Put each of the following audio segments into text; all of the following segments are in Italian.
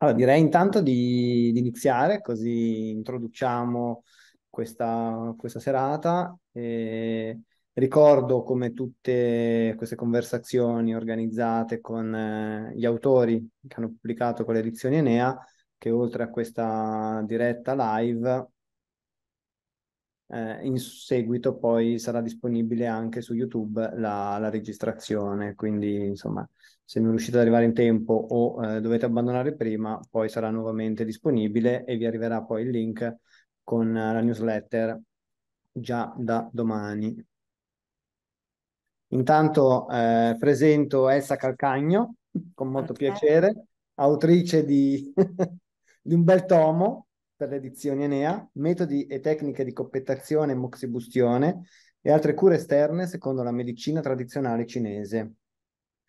Allora, direi intanto di, di iniziare, così introduciamo questa, questa serata. E ricordo come tutte queste conversazioni organizzate con eh, gli autori che hanno pubblicato con le edizioni Enea, che oltre a questa diretta live eh, in seguito poi sarà disponibile anche su YouTube la, la, registrazione, quindi insomma se non riuscite ad arrivare in tempo o eh, dovete abbandonare prima, poi sarà nuovamente disponibile e vi arriverà poi il link con eh, la newsletter già da domani. Intanto eh, presento Elsa Calcagno con molto okay. piacere, autrice di, di un bel tomo per le edizioni Enea, metodi e tecniche di coppettazione e moxibustione e altre cure esterne secondo la medicina tradizionale cinese.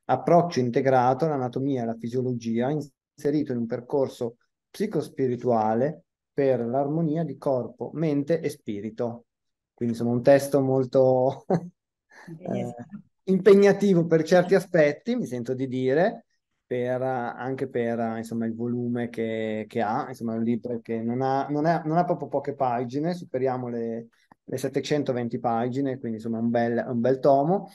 Approccio integrato all'anatomia e alla fisiologia inserito in un percorso psicospirituale per l'armonia di corpo, mente e spirito. Quindi sono un testo molto eh, impegnativo per certi aspetti, mi sento di dire, per, anche per insomma, il volume che, che, ha, insomma è un libro che non ha, non è, non ha proprio poche pagine, superiamo le, le, 720 pagine, quindi insomma è un bel, un bel tomo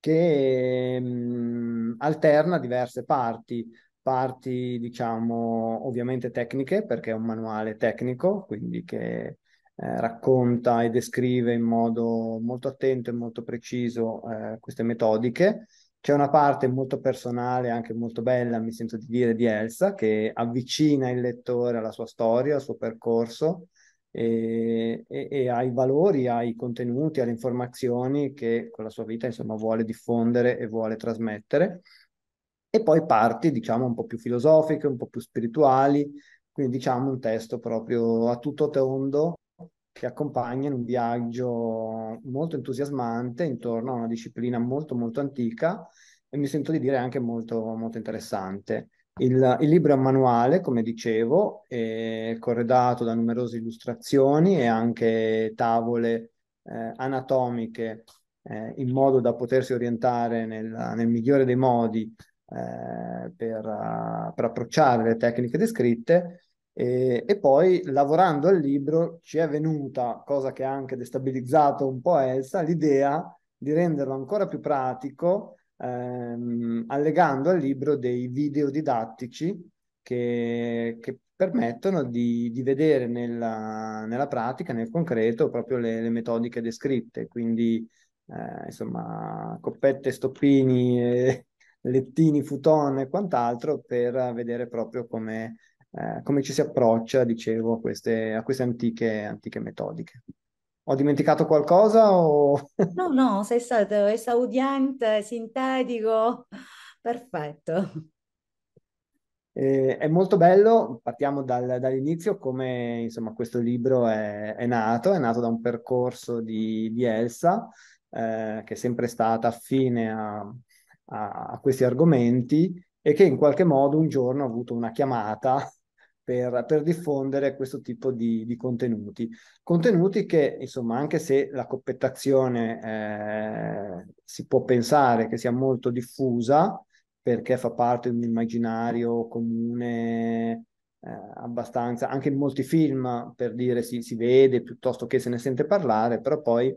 che mh, mm, alterna diverse parti, parti diciamo ovviamente tecniche perché è un manuale tecnico, quindi che eh, racconta e descrive in modo molto attento e molto preciso eh, queste metodiche c'è una parte molto personale, anche molto bella, mi sento di dire, di Elsa, che avvicina il lettore alla sua storia, al suo percorso e, e, e ai valori, ai contenuti, alle informazioni che con la sua vita insomma, vuole diffondere e vuole trasmettere. E poi parti, diciamo, un po' più filosofiche, un po' più spirituali, quindi diciamo un testo proprio a tutto tondo che accompagnano un viaggio molto entusiasmante intorno a una disciplina molto molto antica e mi sento di dire anche molto, molto interessante. Il, il libro è un manuale, come dicevo, è corredato da numerose illustrazioni e anche tavole eh, anatomiche eh, in modo da potersi orientare nel, nel migliore dei modi eh, per, per, approcciare le tecniche descritte e, e, poi lavorando al libro ci è venuta, cosa che ha anche destabilizzato un po' Elsa, l'idea di renderlo ancora più pratico ehm, allegando al libro dei video didattici che, che permettono di, di vedere nella, nella, pratica, nel concreto, proprio le, le metodiche descritte. Quindi, eh, insomma, coppette, stoppini, eh, lettini, futone e quant'altro per vedere proprio come eh, come ci si approccia, dicevo, a queste, a queste antiche, antiche metodiche. Ho dimenticato qualcosa? O... no, no, sei stato esaudiente, sintetico, perfetto. Eh, è molto bello, partiamo dal, dall'inizio, come insomma, questo libro è, è, nato, è nato da un percorso di, di Elsa, eh, che è sempre stata affine a, a, a, questi argomenti e che in qualche modo un giorno ha avuto una chiamata per, per diffondere questo tipo di, di, contenuti. Contenuti che, insomma, anche se la coppettazione eh, si può pensare che sia molto diffusa, perché fa parte di un immaginario comune eh, abbastanza, anche in molti film per dire si, si, vede piuttosto che se ne sente parlare, però poi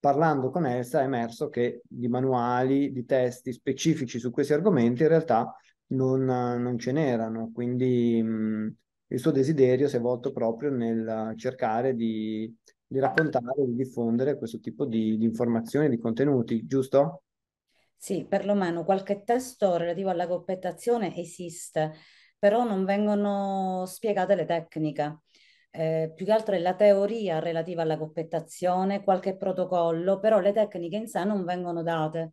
parlando con Elsa è emerso che di manuali, di testi specifici su questi argomenti in realtà non, non ce n'erano, quindi mh, il suo desiderio si è volto proprio nel cercare di, di raccontare, di diffondere questo tipo di, di informazioni, di contenuti, giusto? Sì, perlomeno qualche testo relativo alla coppettazione esiste, però non vengono spiegate le tecniche. Eh, più che altro è la teoria relativa alla coppettazione, qualche protocollo, però le tecniche in sé non vengono date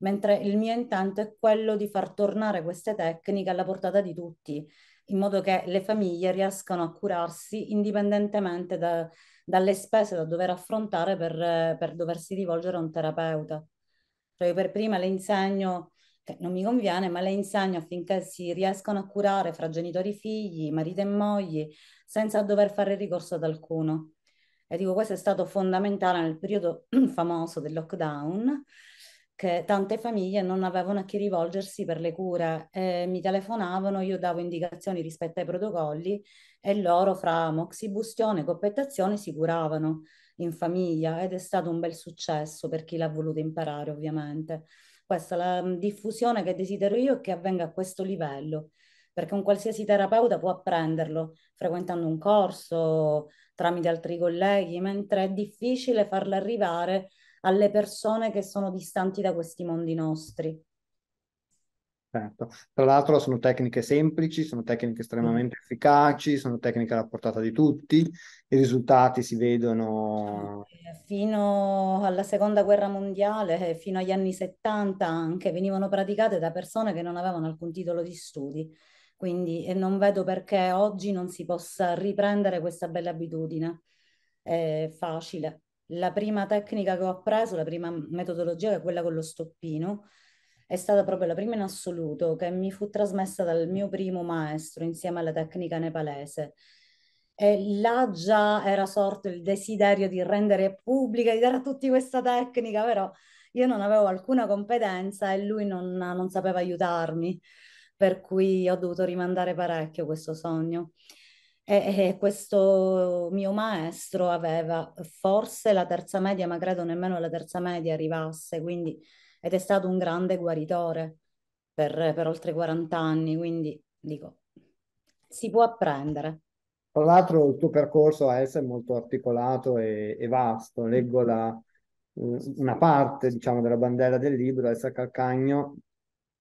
mentre il mio intento è quello di far tornare queste tecniche alla portata di tutti, in modo che le famiglie riescano a curarsi indipendentemente da, dalle spese da dover affrontare per, per, doversi rivolgere a un terapeuta. Cioè io per prima le insegno, che non mi conviene, ma le insegno affinché si riescano a curare fra genitori e figli, marito e mogli, senza dover fare ricorso ad alcuno. E dico, questo è stato fondamentale nel periodo famoso del lockdown, che tante famiglie non avevano a chi rivolgersi per le cure. Eh, mi telefonavano, io davo indicazioni rispetto ai protocolli e loro fra moxibustione e coppettazione si curavano in famiglia ed è stato un bel successo per chi l'ha voluto imparare ovviamente. Questa è la mm, diffusione che desidero io è che avvenga a questo livello perché un qualsiasi terapeuta può apprenderlo frequentando un corso, tramite altri colleghi, mentre è difficile farlo arrivare alle persone che sono distanti da questi mondi nostri. Certo. Tra l'altro sono tecniche semplici, sono tecniche estremamente mm. efficaci, sono tecniche alla portata di tutti, i risultati si vedono... Eh, fino alla seconda guerra mondiale, eh, fino agli anni 70 anche, venivano praticate da persone che non avevano alcun titolo di studi, quindi non vedo perché oggi non si possa riprendere questa bella abitudine, è facile la prima tecnica che ho appreso, la prima metodologia, che è quella con lo stoppino, è stata proprio la prima in assoluto che mi fu trasmessa dal mio primo maestro insieme alla tecnica nepalese. E là già era sorto il desiderio di rendere pubblica, di dare a tutti questa tecnica, però io non avevo alcuna competenza e lui non, non sapeva aiutarmi, per cui ho dovuto rimandare parecchio questo sogno. E, e questo mio maestro aveva forse la terza media, ma credo nemmeno la terza media arrivasse, quindi, ed è stato un grande guaritore per, per oltre 40 anni, quindi dico, si può apprendere. Tra l'altro il tuo percorso AES è molto articolato e, e vasto, leggo la, una parte diciamo, della bandella del libro, AES Calcagno,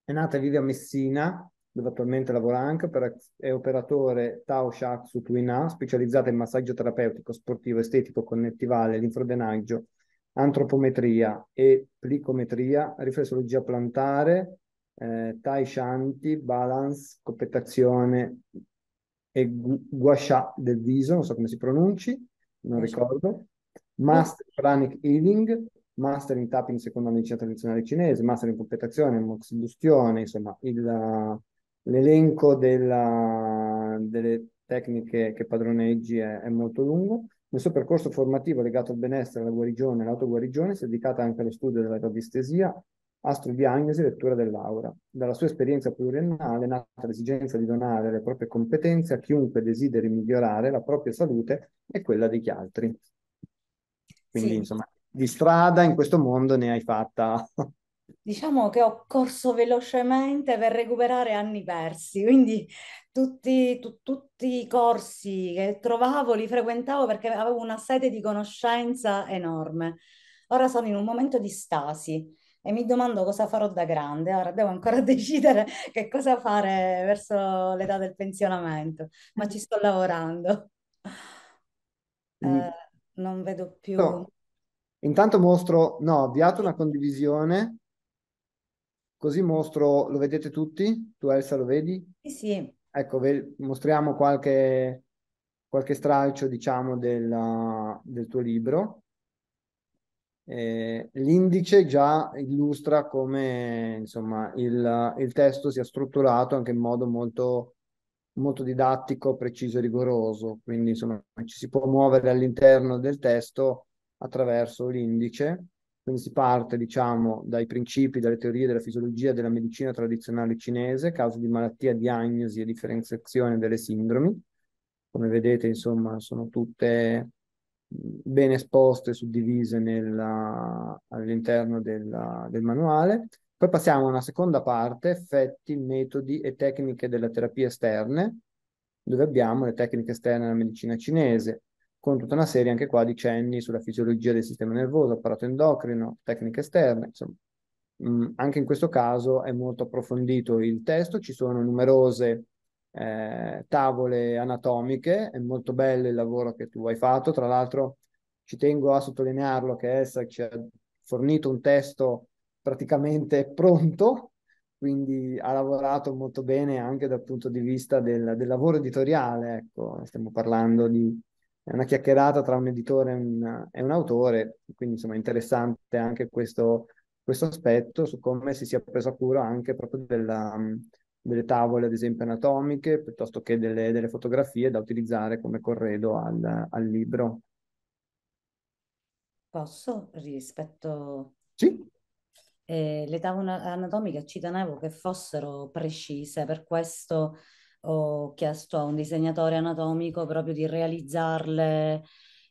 è nata e vive a Messina, dove attualmente lavora anche, per, è operatore Tao Shatsu Tuina, specializzata in massaggio terapeutico, sportivo, estetico, connettivale, linfrodenaggio, antropometria e plicometria, riflessologia plantare, eh, Tai Shanti, balance, copettazione e guasha del viso, non so come si pronunci, non ricordo, Master Pranic Healing, Master in Tapping secondo la medicina tradizionale cinese, Master in copettazione, moxibustione, insomma il L'elenco della, delle tecniche che padroneggi è, è, molto lungo. Nel suo percorso formativo legato al benessere, alla guarigione e all'autoguarigione si è dedicata anche allo studio della radiestesia, astrodiagnosi e lettura dell'aura. Dalla sua esperienza pluriennale è nata l'esigenza di donare le proprie competenze a chiunque desideri migliorare la propria salute e quella degli altri. Quindi, sì. insomma, di strada in questo mondo ne hai fatta diciamo che ho corso velocemente per recuperare anni persi, quindi tutti, tu, tutti, i corsi che trovavo li frequentavo perché avevo una sete di conoscenza enorme. Ora sono in un momento di stasi e mi domando cosa farò da grande. Ora devo ancora decidere che cosa fare verso l'età del pensionamento, ma ci sto lavorando. Mm. Eh, non vedo più. No. Intanto mostro, no, ho avviato una condivisione Così mostro, lo vedete tutti? Tu Elsa lo vedi? Sì, sì. Ecco, ve, mostriamo qualche, qualche stralcio, diciamo, della, del tuo libro. Eh, l'indice già illustra come insomma, il, il, testo sia strutturato anche in modo molto, molto didattico, preciso e rigoroso, quindi insomma, ci si può muovere all'interno del testo attraverso l'indice quindi si parte, diciamo, dai principi, dalle teorie della fisiologia e della medicina tradizionale cinese, causa di malattia, diagnosi e differenziazione delle sindromi. Come vedete, insomma, sono tutte ben esposte, suddivise nella, all'interno della, del manuale. Poi passiamo a una seconda parte, effetti, metodi e tecniche della terapia esterne, dove abbiamo le tecniche esterne della medicina cinese, con tutta una serie anche qua di cenni sulla fisiologia del sistema nervoso, apparato endocrino, tecniche esterne, insomma. Mm, anche in questo caso è molto approfondito il testo, ci sono numerose eh, tavole anatomiche, è molto bello il lavoro che tu hai fatto, tra l'altro ci tengo a sottolinearlo che essa ci ha fornito un testo praticamente pronto, quindi ha lavorato molto bene anche dal punto di vista del, del lavoro editoriale, ecco, stiamo parlando di è una chiacchierata tra un editore e un, e un autore, quindi insomma è interessante anche questo, questo, aspetto su come si sia preso cura anche proprio della, delle tavole, ad esempio, anatomiche, piuttosto che delle, delle fotografie da utilizzare come corredo al, al libro. Posso rispetto... Sì. Eh, le tavole anatomiche ci tenevo che fossero precise, per questo ho chiesto a un disegnatore anatomico proprio di realizzarle.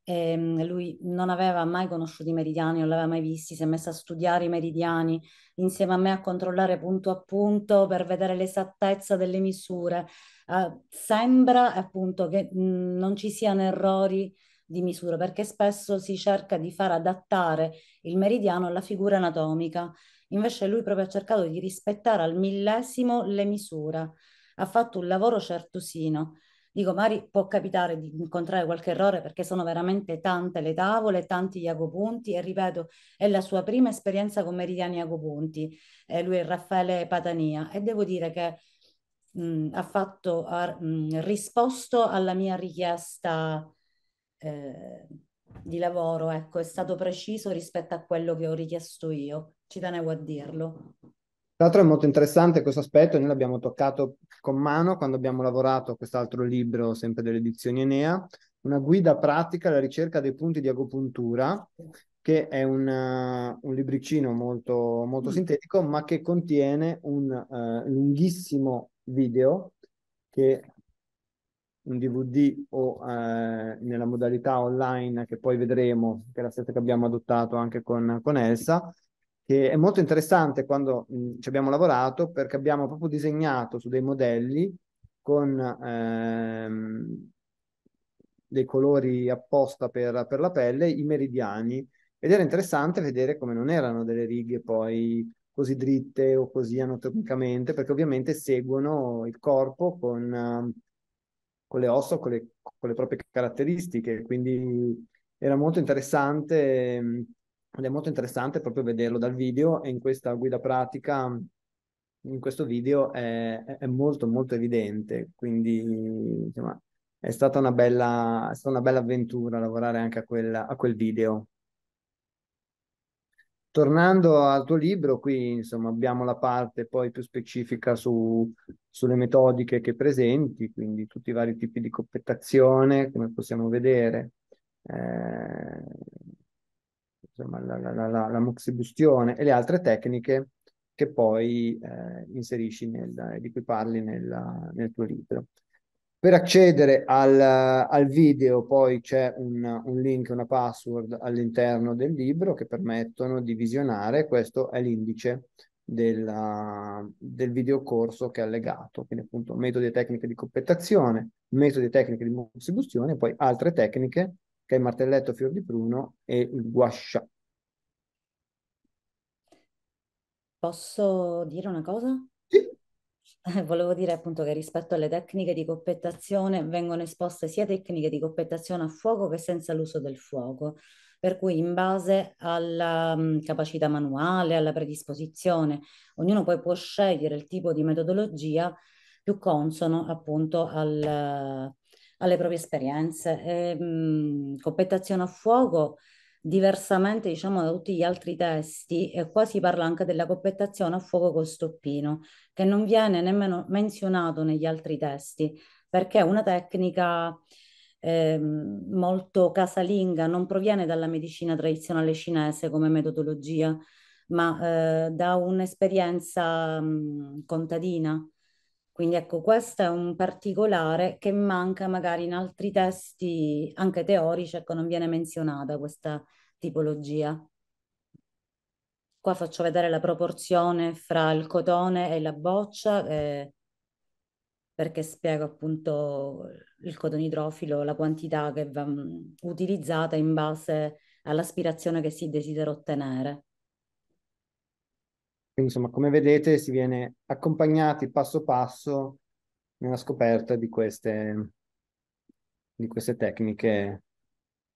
E ehm, lui non aveva mai conosciuto i meridiani, non li aveva mai visti, si è messo a studiare i meridiani insieme a me a controllare punto a punto per vedere l'esattezza delle misure. Uh, sembra appunto che mh, mhmm, non ci siano errori di misura perché spesso si cerca di far adattare il meridiano alla figura anatomica, invece lui proprio ha cercato di rispettare al millesimo le misure ha fatto un lavoro certosino. Dico, Mari, può capitare di incontrare qualche errore perché sono veramente tante le tavole, tanti gli agopunti e ripeto, è la sua prima esperienza con meridiani agopunti. Eh, lui è Raffaele Patania e devo dire che mh, ha, fatto, ha mh, risposto alla mia richiesta eh, di lavoro, ecco, è stato preciso rispetto a quello che ho richiesto io, ci tenevo a dirlo. Tra l'altro è molto interessante questo aspetto, noi l'abbiamo toccato con mano quando abbiamo lavorato a quest'altro libro, sempre delle edizioni Enea, una guida pratica alla ricerca dei punti di agopuntura, che è un, eh, un libricino molto, molto, mm. sintetico, ma che contiene un uh, lunghissimo video che un DVD o eh, nella modalità online che poi vedremo, che è la stessa che abbiamo adottato anche con, con Elsa, che è molto interessante quando mh, ci abbiamo lavorato perché abbiamo proprio disegnato su dei modelli con ehm, dei colori apposta per, per, la pelle i meridiani ed era interessante vedere come non erano delle righe poi così dritte o così anatomicamente perché ovviamente seguono il corpo con, con le ossa, con le, con le proprie caratteristiche quindi era molto interessante ehm, ed è molto interessante proprio vederlo dal video e in questa guida pratica, in questo video è, è molto molto evidente, quindi insomma, è, stata bella, è stata una bella, avventura lavorare anche a, quella, a quel video. Tornando al tuo libro, qui insomma, abbiamo la parte poi più specifica su, sulle metodiche che presenti, quindi tutti i vari tipi di competazione, come possiamo vedere. Eh, insomma, la, la, la, la, moxibustione e le altre tecniche che poi eh, inserisci nel, eh, di cui parli nella, nel tuo libro. Per accedere al, al video poi c'è un, un link, una password all'interno del libro che permettono di visionare, questo è l'indice del, del videocorso che è allegato, quindi appunto metodi e tecniche di competazione, metodi e tecniche di moxibustione e poi altre tecniche che è il martelletto fior di pruno e il guascià. Posso dire una cosa? Sì. volevo dire appunto che rispetto alle tecniche di coppettazione vengono esposte sia tecniche di coppettazione a fuoco che senza l'uso del fuoco, per cui in base alla mm, capacità manuale, alla predisposizione, ognuno poi può scegliere il tipo di metodologia più consono appunto al, alle proprie esperienze. E, mh, mhmm, Compettazione a fuoco, diversamente diciamo, da tutti gli altri testi, e qua si parla anche della compettazione a fuoco con stoppino, che non viene nemmeno menzionato negli altri testi, perché è una tecnica eh, molto casalinga, non proviene dalla medicina tradizionale cinese come metodologia, ma eh, da un'esperienza mh, mhmm, contadina quindi ecco, questo è un particolare che manca magari in altri testi, anche teorici, ecco, non viene menzionata questa tipologia. Qua faccio vedere la proporzione fra il cotone e la boccia, eh, perché spiego appunto il cotone idrofilo, la quantità che va mm, utilizzata in base all'aspirazione che si desidera ottenere. Quindi, insomma, come vedete, si viene accompagnati passo passo nella scoperta di queste, di queste tecniche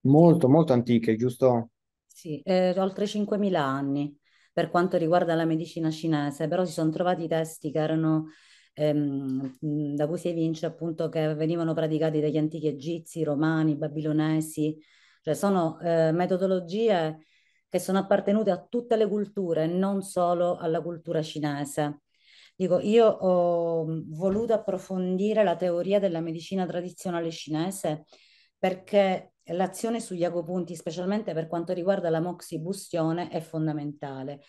molto, molto antiche, giusto? Sì, eh, oltre 5.000 anni per quanto riguarda la medicina cinese, però si sono trovati testi che erano, ehm, da cui si evince appunto che venivano praticati dagli antichi egizi, romani, babilonesi, cioè sono eh, metodologie che sono appartenute a tutte le culture, non solo alla cultura cinese. Dico, io ho voluto approfondire la teoria della medicina tradizionale cinese perché l'azione sugli agopunti, specialmente per quanto riguarda la moxibustione, è fondamentale.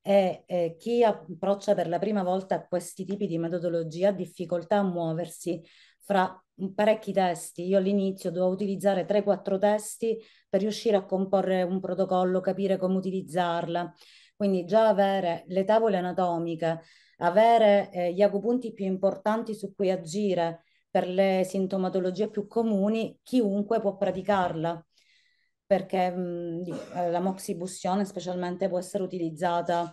E, eh, chi approccia per la prima volta questi tipi di metodologia ha difficoltà a muoversi fra parecchi testi. Io all'inizio dovevo utilizzare 3-4 testi per riuscire a comporre un protocollo, capire come utilizzarla. Quindi già avere le tavole anatomiche, avere eh, gli agopunti più importanti su cui agire per le sintomatologie più comuni, chiunque può praticarla perché mh, mm, eh, la moxibustione specialmente può essere utilizzata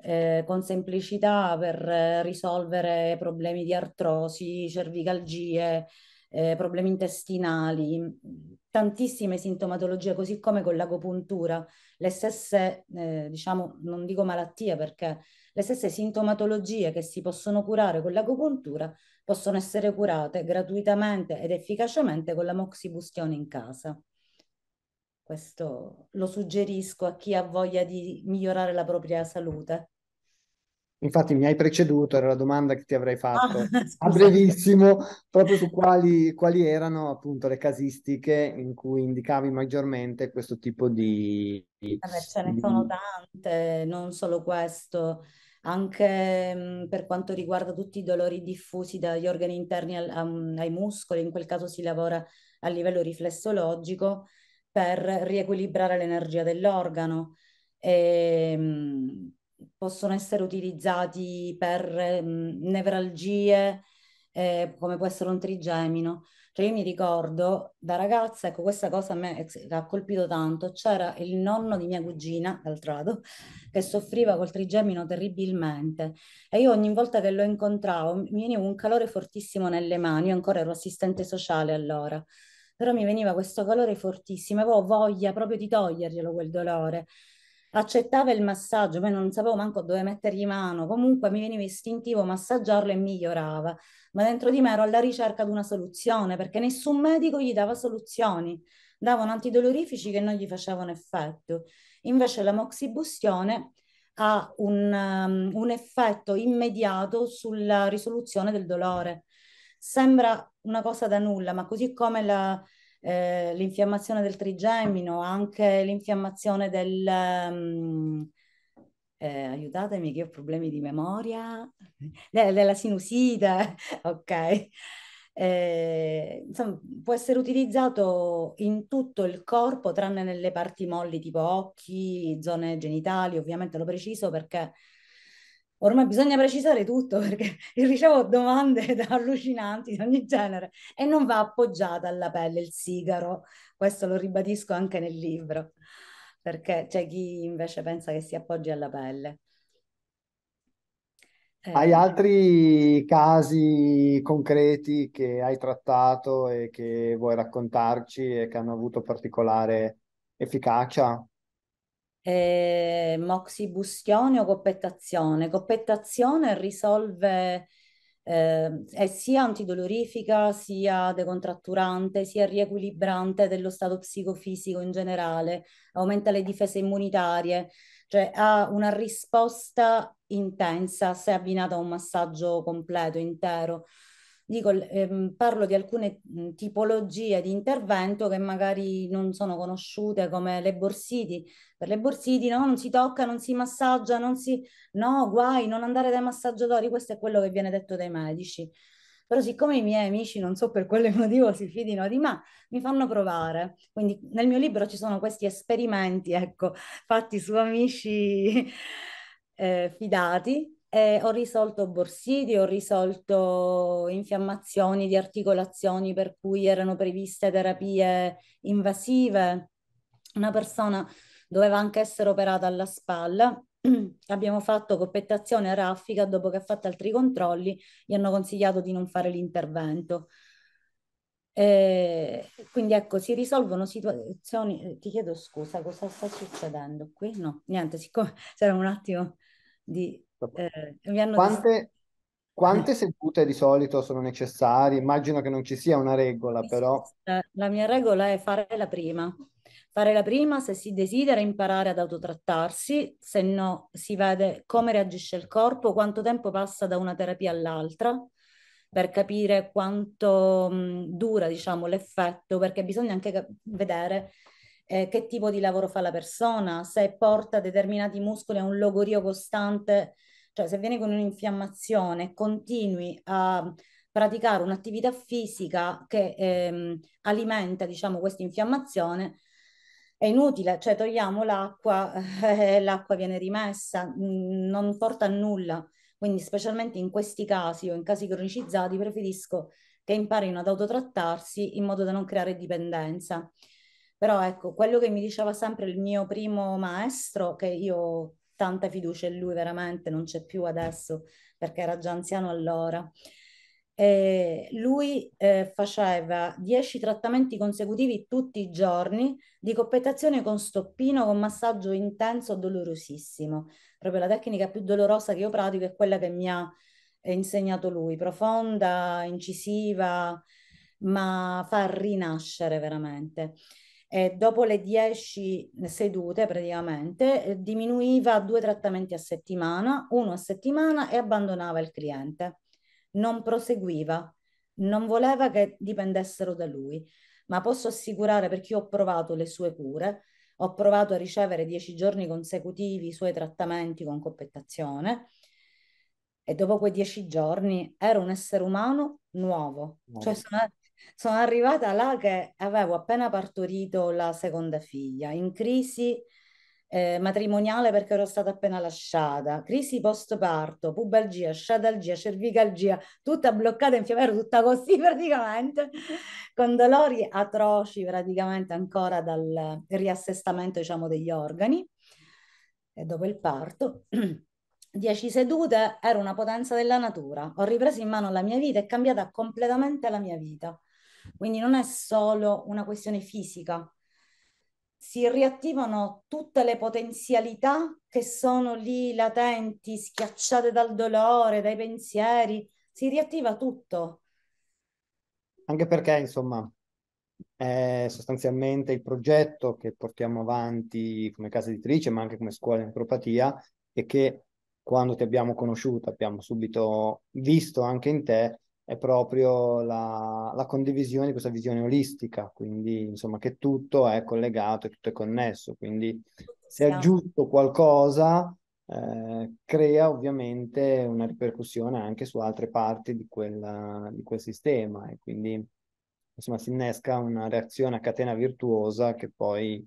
eh, con semplicità per eh, risolvere problemi di artrosi, cervicalgie, eh, problemi intestinali, tantissime sintomatologie, così come con l'agopuntura, le stesse, eh, diciamo, non dico malattie perché le stesse sintomatologie che si possono curare con l'agopuntura possono essere curate gratuitamente ed efficacemente con la moxibustione in casa. Questo lo suggerisco a chi ha voglia di migliorare la propria salute. Infatti mi hai preceduto, era la domanda che ti avrei ah, fatto ah, a brevissimo, proprio su quali, quali, erano appunto le casistiche in cui indicavi maggiormente questo tipo di... Vabbè, ce ne sono tante, non solo questo, anche mh, mm, per quanto riguarda tutti i dolori diffusi dagli organi interni al, um, ai muscoli, in quel caso si lavora a livello riflessologico, per riequilibrare l'energia dell'organo. E, ehm, possono essere utilizzati per mh, mm, nevralgie, eh, come può essere un trigemino. Cioè io mi ricordo da ragazza, ecco questa cosa a me ha colpito tanto, c'era il nonno di mia cugina, d'altrado, che soffriva col trigemino terribilmente e io ogni volta che lo incontravo mi veniva un calore fortissimo nelle mani, io ancora ero assistente sociale allora però mi veniva questo calore fortissimo, avevo voglia proprio di toglierglielo quel dolore. Accettava il massaggio, poi non sapevo manco dove mettergli mano, comunque mi veniva istintivo massaggiarlo e migliorava, ma dentro di me ero alla ricerca di una soluzione perché nessun medico gli dava soluzioni, davano antidolorifici che non gli facevano effetto. Invece la moxibustione ha un, um, un effetto immediato sulla risoluzione del dolore Sembra una cosa da nulla, ma così come la, eh, l'infiammazione del trigemino, anche l'infiammazione del... Um, eh, aiutatemi che ho problemi di memoria, De- della sinusite, ok. Eh, insomma, può essere utilizzato in tutto il corpo tranne nelle parti molli tipo occhi, zone genitali, ovviamente lo preciso perché ormai bisogna precisare tutto perché ricevo domande da allucinanti di ogni genere e non va appoggiata alla pelle il sigaro, questo lo ribadisco anche nel libro, perché c'è chi invece pensa che si appoggi alla pelle. Eh. Hai ehm. altri casi concreti che hai trattato e che vuoi raccontarci e che hanno avuto particolare efficacia? eh, moxibustione o coppettazione. Coppettazione risolve, eh, è sia antidolorifica, sia decontratturante, sia riequilibrante dello stato psicofisico in generale, aumenta le difese immunitarie, cioè ha una risposta intensa se abbinata a un massaggio completo, intero. Dico, ehm, parlo di alcune tipologie di intervento che magari non sono conosciute come le borsiti. Per le borsiti no, non si tocca, non si massaggia, non si... No, guai, non andare dai massaggiatori, questo è quello che viene detto dai medici. Però siccome i miei amici, non so per quale motivo, si fidino di me, mi fanno provare. Quindi nel mio libro ci sono questi esperimenti, ecco, fatti su amici eh, fidati eh, ho risolto borsiti, ho risolto infiammazioni di articolazioni per cui erano previste terapie invasive. Una persona doveva anche essere operata alla spalla. Abbiamo fatto coppettazione raffica, dopo che ha fatto altri controlli gli hanno consigliato di non fare l'intervento. Eh, quindi ecco, si risolvono situazioni. Eh, ti chiedo scusa, cosa sta succedendo qui? No, niente, siccome c'era un attimo di eh, quante, quante sedute di solito sono necessarie? Immagino che non ci sia una regola, però. La mia regola è fare la prima. Fare la prima se si desidera imparare ad autotrattarsi, se no si vede come reagisce il corpo, quanto tempo passa da una terapia all'altra per capire quanto mh, dura, diciamo, l'effetto, perché bisogna anche cap- vedere eh, che tipo di lavoro fa la persona, se porta determinati muscoli a un logorio costante cioè se vieni con un'infiammazione, continui a praticare un'attività fisica che ehm, alimenta, diciamo, questa infiammazione, è inutile, cioè togliamo l'acqua, e l'acqua viene rimessa, non porta a nulla. Quindi specialmente in questi casi o in casi cronicizzati preferisco che imparino ad autotrattarsi in modo da non creare dipendenza. Però ecco, quello che mi diceva sempre il mio primo maestro, che io tanta fiducia in lui, veramente non c'è più adesso perché era già anziano allora. E lui eh, faceva 10 trattamenti consecutivi tutti i giorni di coppettazione con stoppino con massaggio intenso e dolorosissimo. Proprio la tecnica più dolorosa che io pratico è quella che mi ha eh, insegnato lui, profonda, incisiva, ma fa rinascere veramente e dopo le 10 sedute praticamente eh, diminuiva due trattamenti a settimana, uno a settimana e abbandonava il cliente. Non proseguiva, non voleva che dipendessero da lui, ma posso assicurare perché ho provato le sue cure, ho provato a ricevere 10 giorni consecutivi i suoi trattamenti con coppettazione e dopo quei dieci giorni ero un essere umano nuovo, no. cioè sono sono arrivata là che avevo appena partorito la seconda figlia, in crisi eh, matrimoniale perché ero stata appena lasciata, crisi post parto, pubalgia, sciatalgia, cervicalgia, tutta bloccata in fiamme, tutta così praticamente, con dolori atroci praticamente ancora dal riassestamento diciamo degli organi e dopo il parto. Dieci sedute, era una potenza della natura, ho ripreso in mano la mia vita e cambiata completamente la mia vita. Quindi non è solo una questione fisica, si riattivano tutte le potenzialità che sono lì latenti, schiacciate dal dolore, dai pensieri, si riattiva tutto. Anche perché, insomma, è sostanzialmente il progetto che portiamo avanti come casa editrice, ma anche come scuola di necropatia, e che quando ti abbiamo conosciuto abbiamo subito visto anche in te è proprio la, la, condivisione di questa visione olistica, quindi insomma che tutto è collegato, tutto è connesso, quindi se aggiusto qualcosa eh, crea ovviamente una ripercussione anche su altre parti di, quella, di quel sistema e quindi insomma si innesca una reazione a catena virtuosa che poi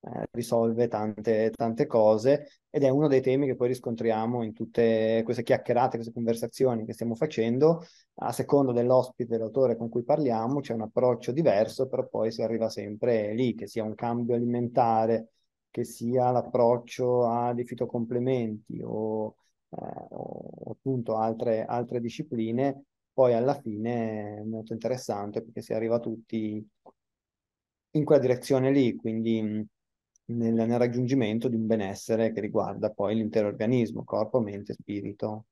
eh, risolve tante, tante cose ed è uno dei temi che poi riscontriamo in tutte queste chiacchierate, queste conversazioni che stiamo facendo. A seconda dell'ospite, dell'autore con cui parliamo, c'è un approccio diverso, però poi si arriva sempre lì, che sia un cambio alimentare, che sia l'approccio a dei fitocomplementi o, eh, o appunto altre, altre discipline, poi alla fine è molto interessante perché si arriva tutti in quella direzione lì, quindi nel, nel raggiungimento di un benessere che riguarda poi l'intero organismo, corpo, mente, spirito.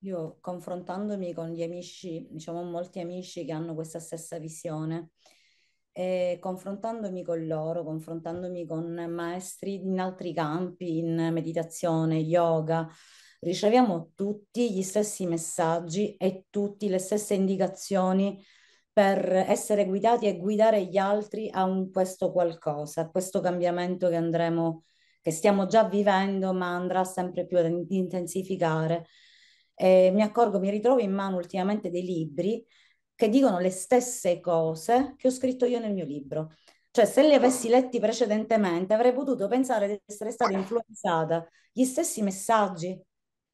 Io confrontandomi con gli amici, diciamo molti amici che hanno questa stessa visione, e confrontandomi con loro, confrontandomi con maestri in altri campi, in meditazione, yoga, riceviamo tutti gli stessi messaggi e tutte le stesse indicazioni per essere guidati e guidare gli altri a un, questo qualcosa, a questo cambiamento che andremo, che stiamo già vivendo, ma andrà sempre più ad intensificare. E mi accorgo, mi ritrovo in mano ultimamente dei libri che dicono le stesse cose che ho scritto io nel mio libro. Cioè, se li avessi letti precedentemente, avrei potuto pensare di essere stata influenzata. Gli stessi messaggi, le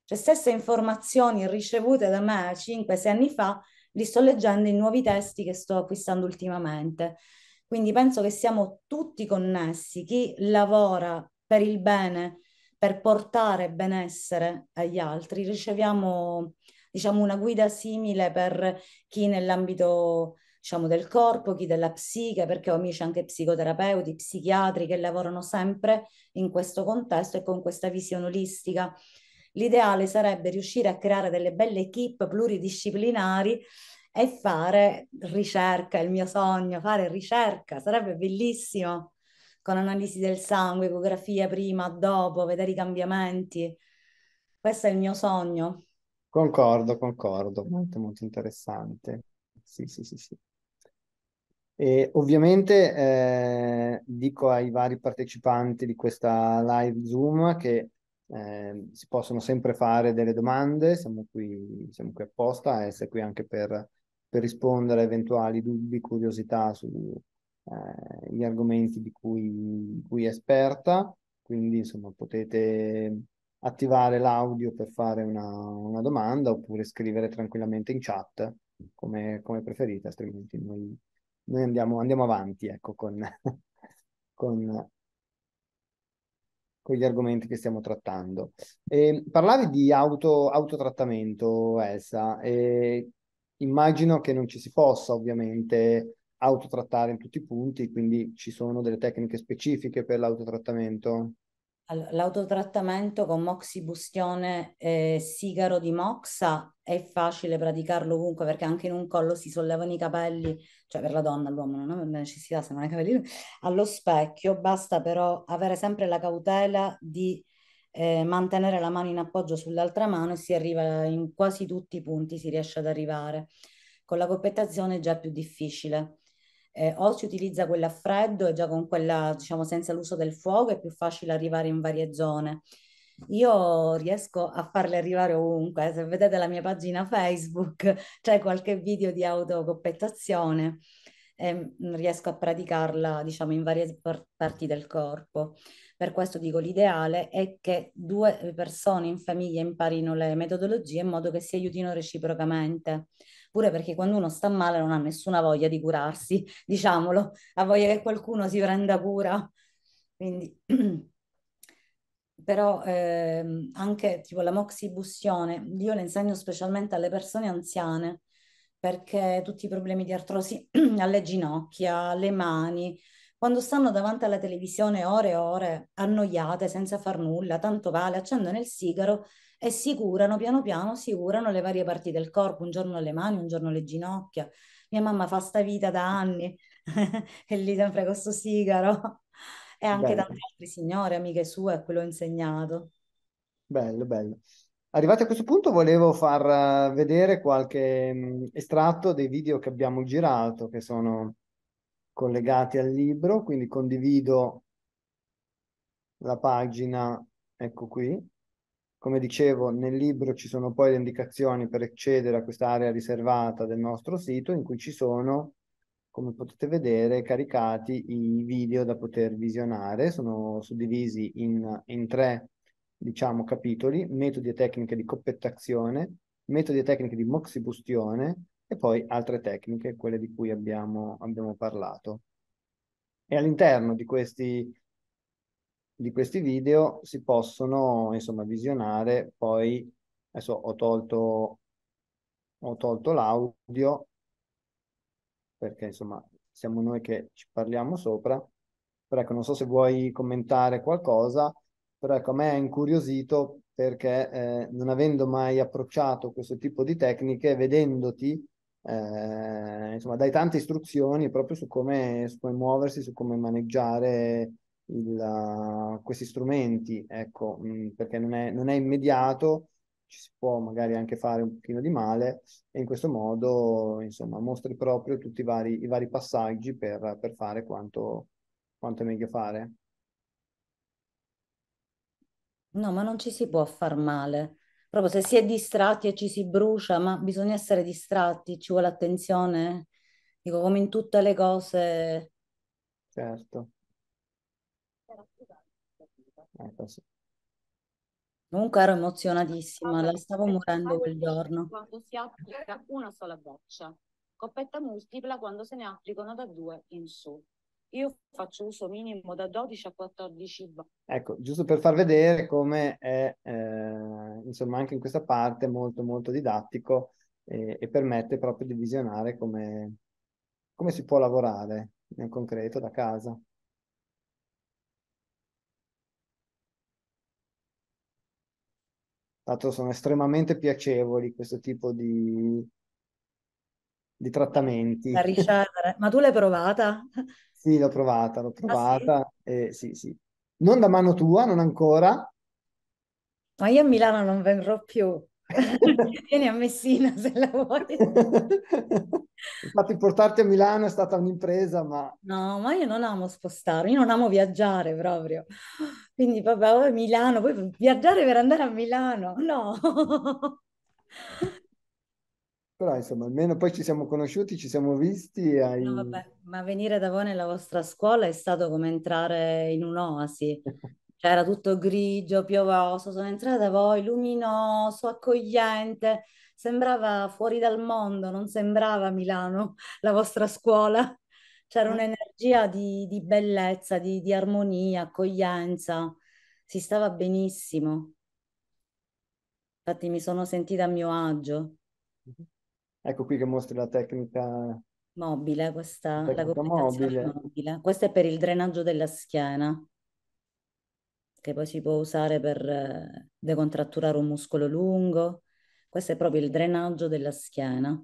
cioè stesse informazioni ricevute da me 5-6 anni fa, li sto leggendo in nuovi testi che sto acquistando ultimamente. Quindi penso che siamo tutti connessi, chi lavora per il bene, per portare benessere agli altri, riceviamo diciamo una guida simile per chi nell'ambito diciamo del corpo, chi della psiche, perché ho amici anche psicoterapeuti, psichiatri che lavorano sempre in questo contesto e con questa visione olistica L'ideale sarebbe riuscire a creare delle belle equip pluridisciplinari e fare ricerca, è il mio sogno, fare ricerca, sarebbe bellissimo, con analisi del sangue, ecografia prima, dopo, vedere i cambiamenti. Questo è il mio sogno. Concordo, concordo, molto molto interessante. Sì, sì, sì, sì. E ovviamente eh, dico ai vari partecipanti di questa live Zoom che Ehm, si possono sempre fare delle domande, siamo qui, siamo qui apposta a essere qui anche per, per rispondere a eventuali dubbi, curiosità sugli eh, argomenti di cui, cui, è esperta, quindi insomma potete attivare l'audio per fare una, una domanda oppure scrivere tranquillamente in chat come, come preferite, altrimenti noi, noi andiamo, andiamo avanti ecco, con, con con gli argomenti che stiamo trattando. E ehm, parlavi di auto, autotrattamento, Elsa, e immagino che non ci si possa ovviamente autotrattare in tutti i punti, quindi ci sono delle tecniche specifiche per l'autotrattamento. L'autotrattamento con moxibustione e sigaro di moxa è facile praticarlo ovunque perché anche in un collo si sollevano i capelli, cioè per la donna, l'uomo non ha necessità se non ha i capelli, allo specchio, basta però avere sempre la cautela di eh, mantenere la mano in appoggio sull'altra mano e si arriva in quasi tutti i punti, si riesce ad arrivare. Con la coppettazione è già più difficile eh, o si utilizza quella a freddo e già con quella, diciamo, senza l'uso del fuoco è più facile arrivare in varie zone. Io riesco a farle arrivare ovunque, eh, se vedete la mia pagina Facebook c'è qualche video di autocoppettazione, e ehm, riesco a praticarla diciamo in varie parti del corpo. Per questo dico l'ideale è che due persone in famiglia imparino le metodologie in modo che si aiutino reciprocamente pure perché quando uno sta male non ha nessuna voglia di curarsi, diciamolo, ha voglia che qualcuno si prenda cura. Quindi, però eh, anche tipo la moxibustione, io la insegno specialmente alle persone anziane perché tutti i problemi di artrosi alle ginocchia, alle mani, quando stanno davanti alla televisione ore e ore annoiate senza far nulla, tanto vale, accendono il sigaro e si curano piano piano, si curano le varie parti del corpo, un giorno le mani, un giorno le ginocchia. Mia mamma fa sta vita da anni, è lì sempre con questo sigaro e anche bello. tanti altri signori, amiche sue, a cui l'ho insegnato. Bello, bello. Arrivati a questo punto volevo far eh, vedere qualche mm, estratto dei video che abbiamo girato, che sono collegati al libro, quindi condivido la pagina, ecco qui, come dicevo, nel libro ci sono poi le indicazioni per accedere a quest'area riservata del nostro sito in cui ci sono, come potete vedere, caricati i video da poter visionare. Sono suddivisi in, in tre diciamo, capitoli, metodi e tecniche di coppettazione, metodi e tecniche di moxibustione e poi altre tecniche, quelle di cui abbiamo, abbiamo parlato. E all'interno di questi di questi video si possono insomma visionare poi adesso ho tolto ho tolto l'audio perché insomma siamo noi che ci parliamo sopra però ecco non so se vuoi commentare qualcosa però ecco a me è incuriosito perché eh, non avendo mai approcciato questo tipo di tecniche vedendoti eh, insomma dai tante istruzioni proprio su come, su come muoversi su come maneggiare il, eh, questi strumenti, ecco, mh, mm, perché non è, non è, immediato, ci si può magari anche fare un pochino di male e in questo modo, insomma, mostri proprio tutti i vari, i vari passaggi per, per fare quanto, quanto è meglio fare. No, ma non ci si può far male. Proprio se si è distratti e ci si brucia, ma bisogna essere distratti, ci vuole attenzione. Dico, come in tutte le cose. Certo. Ecco, sì. Comunque ero emozionatissima, la stavo morendo quel giorno. Quando si applica una sola goccia, coppetta multipla quando se ne applicano da due in su. Io faccio uso minimo da 12 a 14 Ecco, giusto per far vedere come è, eh, insomma, anche in questa parte molto molto didattico eh, e permette proprio di visionare come, come si può lavorare nel concreto da casa. Tanto sono estremamente piacevoli questo tipo di, di trattamenti. Da ricevere. Ma tu l'hai provata? Sì, l'ho provata, l'ho provata. Ah, sì? Eh, sì, sì. Non da mano tua, non ancora. Ma io a Milano non verrò più. Vieni a Messina se la vuoi. Infatti portarti a Milano è stata un'impresa, ma... No, ma io non amo spostarmi, io non amo viaggiare proprio. Quindi vabbè, oh, Milano, poi viaggiare per andare a Milano, no. Però insomma, almeno poi ci siamo conosciuti, ci siamo visti. Hai... No, vabbè, ma venire da voi nella vostra scuola è stato come entrare in un'oasi c'era cioè, tutto grigio, piovoso, sono entrata voi, luminoso, accogliente, sembrava fuori dal mondo, non sembrava Milano, la vostra scuola. C'era eh. un'energia di, di bellezza, di, di armonia, accoglienza, si stava benissimo. Infatti mi sono sentita a mio agio. Mhm. Ecco qui che mostri la tecnica mobile, questa, la tecnica mobile. mobile. Questa è per il drenaggio della schiena che poi si può usare per eh, decontratturare un muscolo lungo. Questo è proprio il drenaggio della schiena.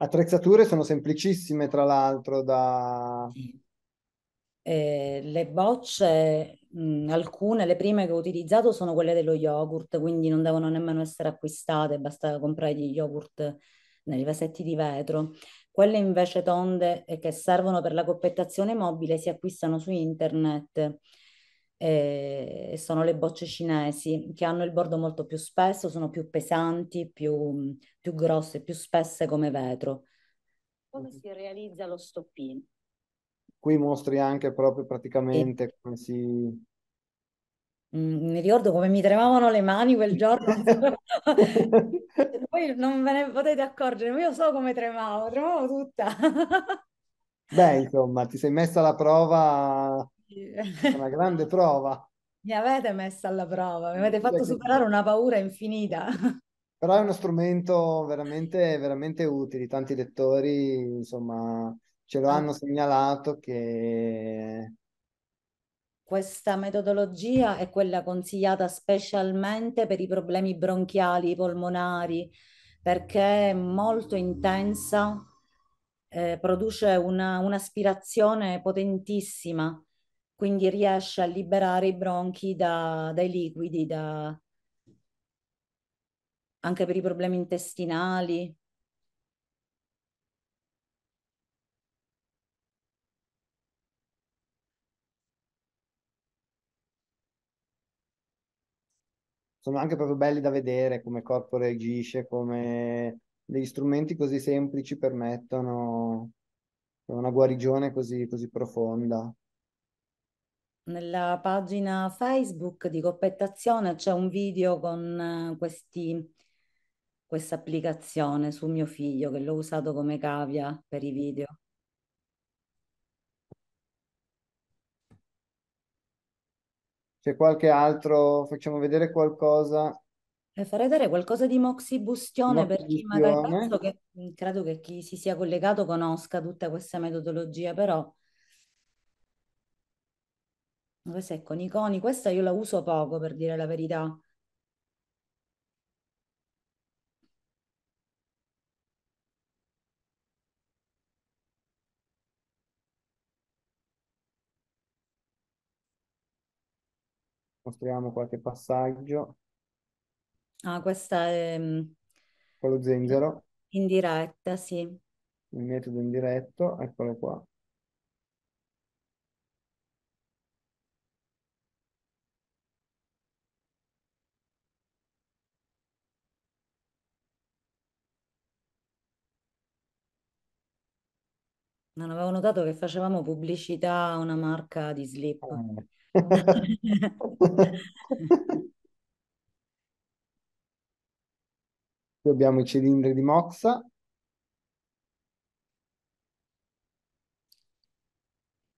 Attrezzature sono semplicissime, tra l'altro, da... Sì. Eh, le bocce, mh, alcune, le prime che ho utilizzato sono quelle dello yogurt, quindi non devono nemmeno essere acquistate, basta comprare gli yogurt nei vasetti di vetro. Quelle invece tonde eh, che servono per la coppettazione mobile si acquistano su internet eh, e sono le bocce cinesi che hanno il bordo molto più spesso, sono più pesanti, più, più grosse, più spesse come vetro. Come si realizza lo stoppino? Qui mostri anche proprio praticamente e... come si Mm, mi ricordo come mi tremavano le mani quel giorno. Cioè, voi non ve ne potete accorgere, ma io so come tremavo, tremavo tutta. Beh, insomma, ti sei messa alla prova, una grande prova. Mi avete messa alla prova, mi avete fatto superare una paura infinita. Però è uno strumento veramente, veramente utile. Tanti lettori, insomma, ce lo ah. hanno segnalato che questa metodologia è quella consigliata specialmente per i problemi bronchiali, polmonari, perché è molto intensa, eh, produce una, un'aspirazione potentissima, quindi riesce a liberare i bronchi da, dai liquidi, da... anche per i problemi intestinali. sono anche proprio belli da vedere come il corpo reagisce, come degli strumenti così semplici permettono cioè, una guarigione così, così profonda. Nella pagina Facebook di Coppettazione c'è un video con eh, questi, questa applicazione su mio figlio che l'ho usato come cavia per i video. C'è qualche altro? Facciamo vedere qualcosa. E eh, farei vedere qualcosa di moxibustione, moxibustione. per chi magari penso che, mm, credo che chi si sia collegato conosca tutta questa metodologia, però questa è con i coni, questa io la uso poco per dire la verità. mostriamo qualche passaggio. Ah, questa è... Mm, Con lo zenzero. In diretta, sì. Il metodo in diretto, eccolo qua. Non avevo notato che facevamo pubblicità a una marca di slip. Eh. Qui abbiamo i cilindri di Moxa.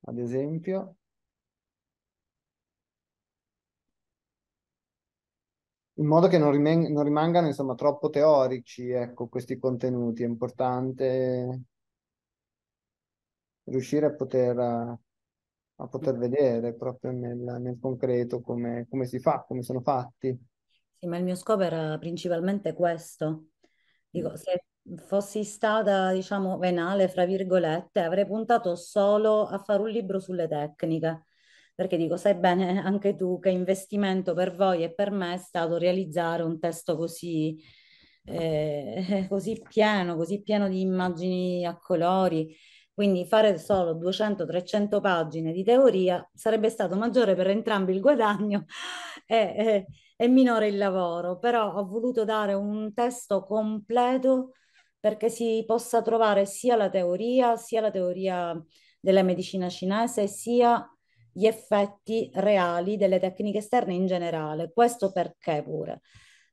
Ad esempio. in modo che non, non, rimangano insomma troppo teorici, ecco, questi contenuti. È importante riuscire a poter a poter vedere proprio nel, nel concreto come, come, si fa, come sono fatti. Sì, ma il mio scopo era principalmente questo. Dico, mm. se fossi stata, diciamo, venale, fra virgolette, avrei puntato solo a fare un libro sulle tecniche. Perché dico, sai bene anche tu che investimento per voi e per me è stato realizzare un testo così, eh, così pieno, così pieno di immagini a colori quindi fare solo 200-300 pagine di teoria sarebbe stato maggiore per entrambi il guadagno e, e, e minore il lavoro, però ho voluto dare un testo completo perché si possa trovare sia la teoria, sia la teoria della medicina cinese, sia gli effetti reali delle tecniche esterne in generale. Questo perché pure?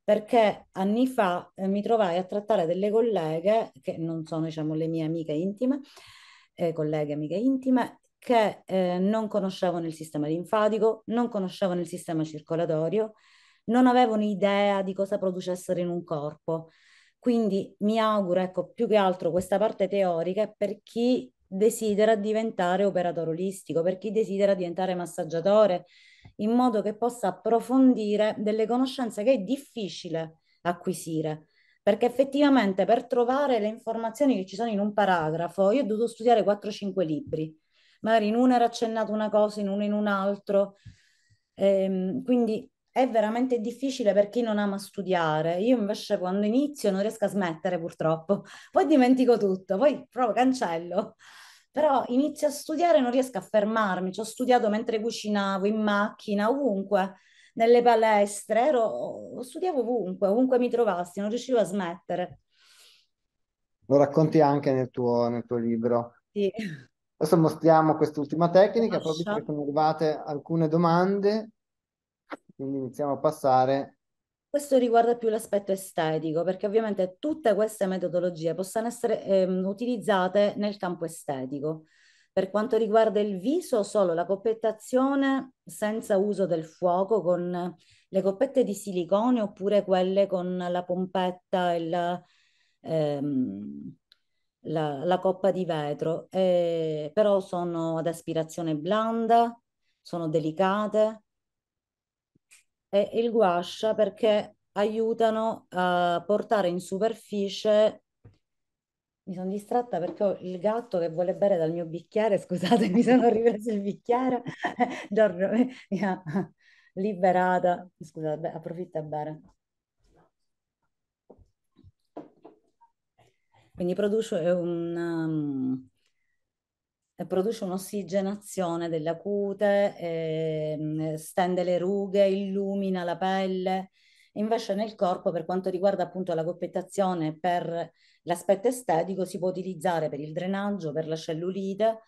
Perché anni fa eh, mi trovai a trattare delle colleghe, che non sono diciamo, le mie amiche intime, eh, colleghe, amiche intime, che eh, non conoscevano il sistema linfatico, non conoscevano il sistema circolatorio, non avevano idea di cosa producessero in un corpo. Quindi mi auguro, ecco, più che altro questa parte teorica è per chi desidera diventare operatore olistico, per chi desidera diventare massaggiatore, in modo che possa approfondire delle conoscenze che è difficile acquisire perché effettivamente per trovare le informazioni che ci sono in un paragrafo io ho dovuto studiare 4-5 libri, magari in uno era accennato una cosa, in uno in un altro, ehm, quindi è veramente difficile per chi non ama studiare. Io invece quando inizio non riesco a smettere purtroppo, poi dimentico tutto, poi proprio cancello. Però inizio a studiare e non riesco a fermarmi, ci ho studiato mentre cucinavo, in macchina, ovunque nelle palestre, ero, studiavo ovunque, ovunque mi trovassi, non riuscivo a smettere. Lo racconti anche nel tuo, nel tuo libro. Sì. Adesso mostriamo quest'ultima tecnica, poi ci sono arrivate alcune domande, quindi iniziamo a passare questo riguarda più l'aspetto estetico, perché ovviamente tutte queste metodologie possono essere ehm, utilizzate nel campo estetico. Per quanto riguarda il viso, solo la coppettazione senza uso del fuoco con le coppette di silicone oppure quelle con la pompetta e la, ehm, la, la coppa di vetro, eh, però sono ad aspirazione blanda, sono delicate e il guascia perché aiutano a portare in superficie mi sono distratta perché ho il gatto che vuole bere dal mio bicchiere, scusate, mi sono ripreso il bicchiere. Giorgio, mi ha liberata. Scusate, beh, approfitta bene. Quindi produce, un, um, eh, produce un'ossigenazione della cute, eh, stende le rughe, illumina la pelle. Invece nel corpo, per quanto riguarda appunto la coppettazione per l'aspetto estetico si può utilizzare per il drenaggio, per la cellulite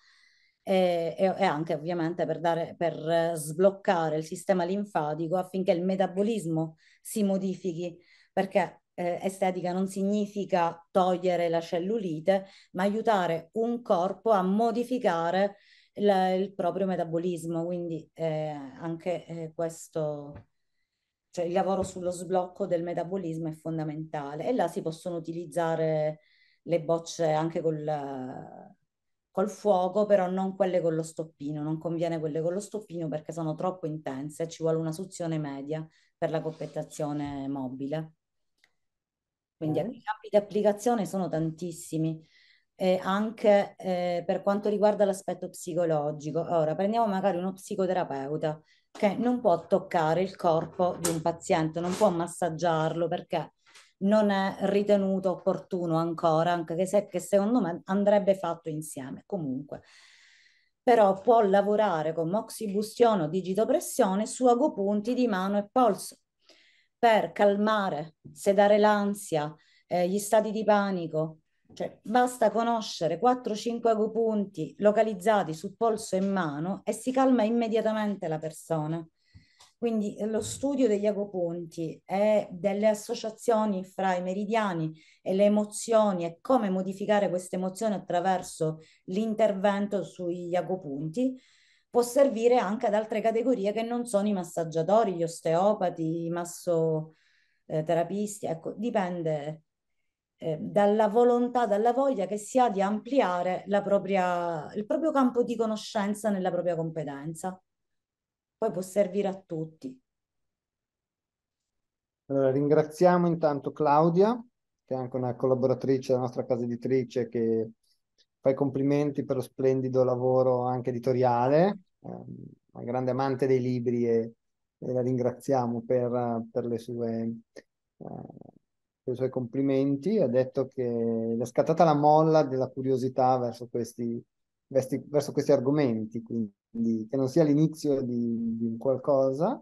e, e, e anche ovviamente per, dare, per eh, sbloccare il sistema linfatico affinché il metabolismo si modifichi, perché eh, estetica non significa togliere la cellulite, ma aiutare un corpo a modificare il, il proprio metabolismo, quindi eh, anche eh, questo cioè il lavoro sullo sblocco del metabolismo è fondamentale e là si possono utilizzare le bocce anche col, col fuoco, però non quelle con lo stoppino, non conviene quelle con lo stoppino perché sono troppo intense, ci vuole una suzione media per la coppettazione mobile. Quindi mm. i mm. campi di applicazione sono tantissimi. E anche eh, per quanto riguarda l'aspetto psicologico. Ora, prendiamo magari uno psicoterapeuta che non può toccare il corpo di un paziente, non può massaggiarlo perché non è ritenuto opportuno ancora, anche se, che secondo me andrebbe fatto insieme comunque. Però può lavorare con moxibustione o digitopressione su agopunti di mano e polso per calmare, sedare l'ansia, eh, gli stati di panico, cioè, basta conoscere 4-5 agopunti localizzati su polso e mano e si calma immediatamente la persona. Quindi eh, lo studio degli agopunti e delle associazioni fra i meridiani e le emozioni e come modificare queste emozioni attraverso l'intervento sugli agopunti può servire anche ad altre categorie che non sono i massaggiatori, gli osteopati, i massoterapisti, eh, ecco, dipende eh, dalla volontà, dalla voglia che si ha di ampliare propria, il proprio campo di conoscenza nella propria competenza. Poi può servire a tutti. Allora, ringraziamo intanto Claudia, che è anche una collaboratrice della nostra casa editrice, che fa i complimenti per lo splendido lavoro anche editoriale, eh, una grande amante dei libri e, e la ringraziamo per, per le sue... Eh, i suoi complimenti, ha detto che è scattata la molla della curiosità verso questi, verso, verso questi argomenti, quindi che non sia l'inizio di, di qualcosa.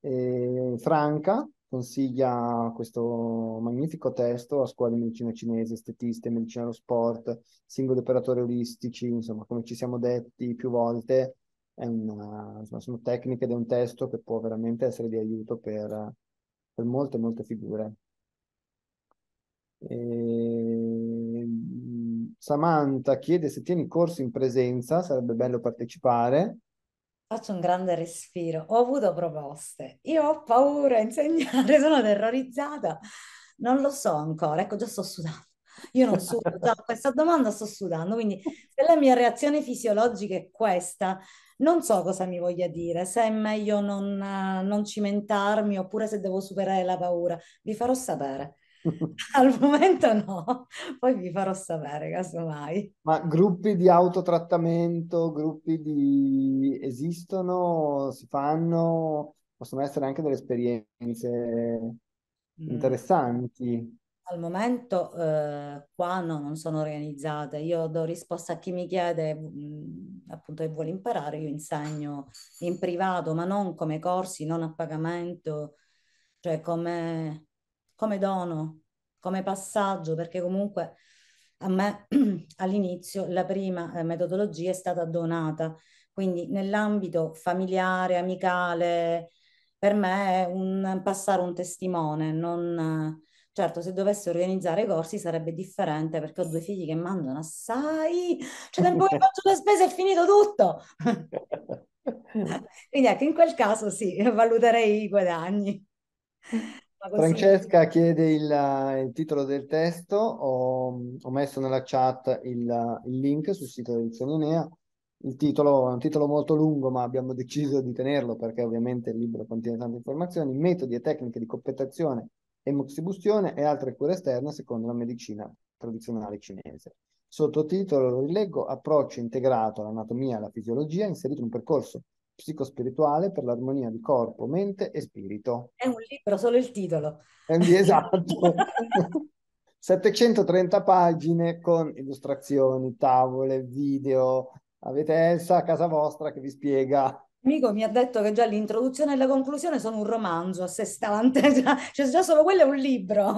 E Franca consiglia questo magnifico testo a scuole di medicina cinese, estetiste, medicina allo sport, singoli operatori olistici, insomma, come ci siamo detti più volte, una, insomma, sono tecniche ed è un testo che può veramente essere di aiuto per, per molte, molte figure. E... Ehm, Samantha chiede se tieni corso in presenza, sarebbe bello partecipare. Faccio un grande respiro, ho avuto proposte, io ho paura a insegnare, sono terrorizzata, non lo so ancora, ecco già sto sudando. Io non sudo, già questa domanda sto sudando, quindi se la mia reazione fisiologica è questa, non so cosa mi voglia dire, se è meglio non, eh, non cimentarmi oppure se devo superare la paura, vi farò sapere. Al momento no, poi vi farò sapere casomai. Ma gruppi di autotrattamento, gruppi di... esistono, si fanno, possono essere anche delle esperienze mm. interessanti. Al momento eh, qua no, non sono organizzate. Io do risposta a chi mi chiede mh, mm, appunto che vuole imparare. Io insegno in privato, ma non come corsi, non a pagamento, cioè come come dono, come passaggio, perché comunque a me all'inizio la prima eh, metodologia è stata donata, quindi nell'ambito familiare, amicale, per me è un passare un testimone, non... Certo, se dovessi organizzare i corsi sarebbe differente perché ho due figli che mandano assai, cioè tempo che faccio le spese è finito tutto. Quindi ecco, in quel caso sì, valuterei i guadagni. Francesca chiede il, il, titolo del testo, ho, ho messo nella chat il, il, link sul sito dell'edizione Enea, il titolo è un titolo molto lungo ma abbiamo deciso di tenerlo perché ovviamente il libro contiene tante informazioni, metodi e tecniche di e moxibustione e altre cure esterne secondo la medicina tradizionale cinese. Sottotitolo, lo rileggo, approccio integrato all'anatomia e alla fisiologia, inserito in un percorso psicospirituale per l'armonia di corpo, mente e spirito. È un libro, solo il titolo. Esatto. 730 pagine con illustrazioni, tavole, video. Avete Elsa a casa vostra che vi spiega amico mi ha detto che già l'introduzione e la conclusione sono un romanzo a sé stante, cioè già solo quello è un libro.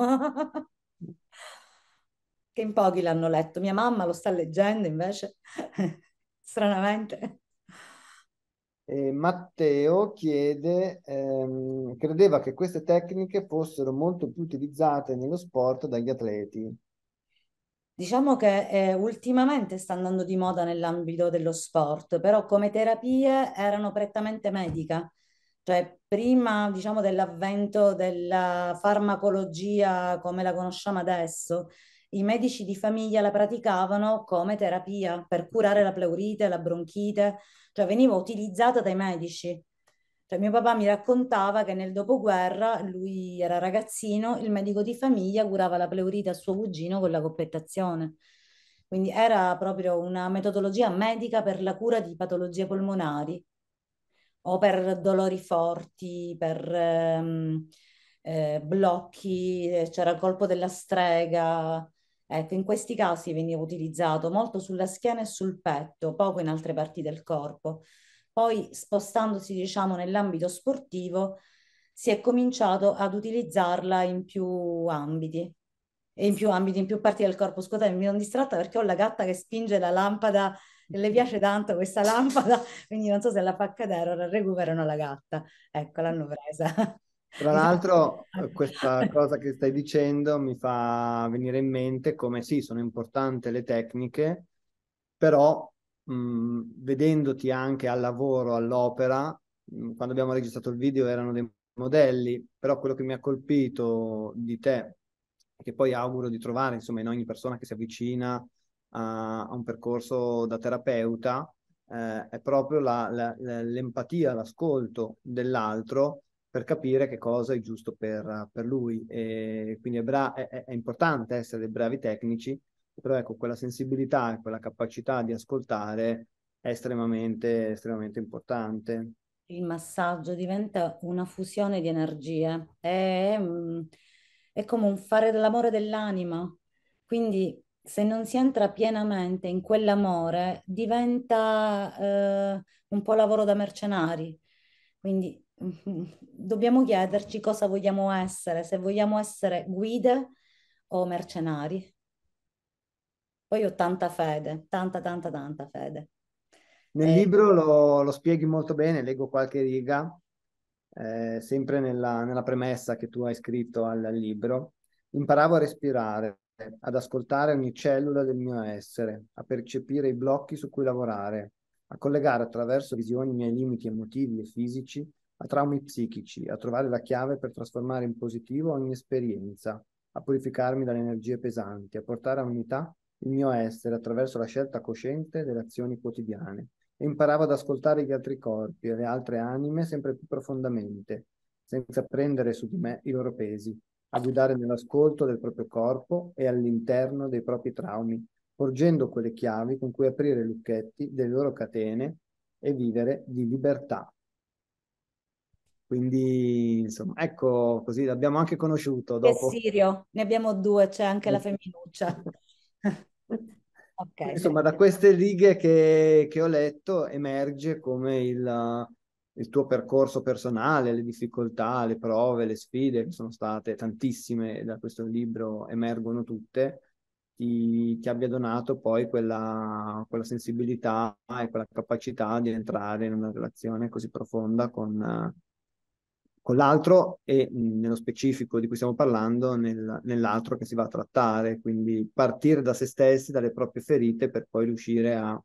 che in pochi l'hanno letto. Mia mamma lo sta leggendo invece, stranamente. E Matteo chiede, ehm, credeva che queste tecniche fossero molto più utilizzate nello sport dagli atleti. Diciamo che eh, ultimamente sta andando di moda nell'ambito dello sport, però come terapie erano prettamente mediche, cioè prima diciamo, dell'avvento della farmacologia come la conosciamo adesso, i medici di famiglia la praticavano come terapia per curare la pleurite, la bronchite, cioè veniva utilizzata dai medici. Cioè, mio papà mi raccontava che nel dopoguerra, lui era ragazzino, il medico di famiglia curava la pleurite a suo cugino con la coppettazione. Quindi era proprio una metodologia medica per la cura di patologie polmonari o per dolori forti, per ehm, eh, blocchi, eh, c'era il colpo della strega, Ecco, in questi casi veniva utilizzato molto sulla schiena e sul petto, poco in altre parti del corpo. Poi spostandosi diciamo nell'ambito sportivo si è cominciato ad utilizzarla in più ambiti in più ambiti, in più parti del corpo. Scusate, mi sono distratta perché ho la gatta che spinge la lampada, e le piace tanto questa lampada, quindi non so se la fa cadere, ora recuperano la gatta. Ecco, l'hanno presa. Tra esatto. l'altro eh, questa cosa che stai dicendo mi fa venire in mente come sì, sono importanti le tecniche, però mh, mm, vedendoti anche al lavoro, all'opera, mh, mm, quando abbiamo registrato il video erano dei modelli, però quello che mi ha colpito di te, che poi auguro di trovare insomma in ogni persona che si avvicina a, a un percorso da terapeuta, eh, è proprio la, la, l'empatia, l'ascolto dell'altro per capire che cosa è giusto per, per lui. E quindi è, bra- è, è, importante essere bravi tecnici, però ecco, quella sensibilità e quella capacità di ascoltare è estremamente, estremamente importante. Il massaggio diventa una fusione di energie, è, è come un fare dell'amore dell'anima. Quindi se non si entra pienamente in quell'amore, diventa eh, un po' lavoro da mercenari. Quindi dobbiamo chiederci cosa vogliamo essere, se vogliamo essere guide o mercenari. Poi ho tanta fede, tanta, tanta, tanta fede. Nel e... Eh, libro lo, lo, spieghi molto bene, leggo qualche riga, eh, sempre nella, nella, premessa che tu hai scritto al, al libro. Imparavo a respirare, ad ascoltare ogni cellula del mio essere, a percepire i blocchi su cui lavorare, a collegare attraverso visioni i miei limiti emotivi e fisici a traumi psichici, a trovare la chiave per trasformare in positivo ogni esperienza, a purificarmi dalle energie pesanti, a portare a unità il mio essere attraverso la scelta cosciente delle azioni quotidiane e imparavo ad ascoltare gli altri corpi e le altre anime sempre più profondamente, senza prendere su di me i loro pesi, a guidare nell'ascolto del proprio corpo e all'interno dei propri traumi, porgendo quelle chiavi con cui aprire i lucchetti delle loro catene e vivere di libertà. Quindi, insomma, ecco, così l'abbiamo anche conosciuto dopo. E Sirio, ne abbiamo due, c'è anche la femminuccia. okay, insomma, da queste righe che, che ho letto emerge come il, il tuo percorso personale, le difficoltà, le prove, le sfide, che sono state tantissime da questo libro, emergono tutte, ti, ti abbia donato poi quella, quella, sensibilità e quella capacità di entrare in una relazione così profonda con, con l'altro e nello specifico di cui stiamo parlando nel, nell'altro che si va a trattare, quindi partire da se stessi, dalle proprie ferite per poi riuscire a...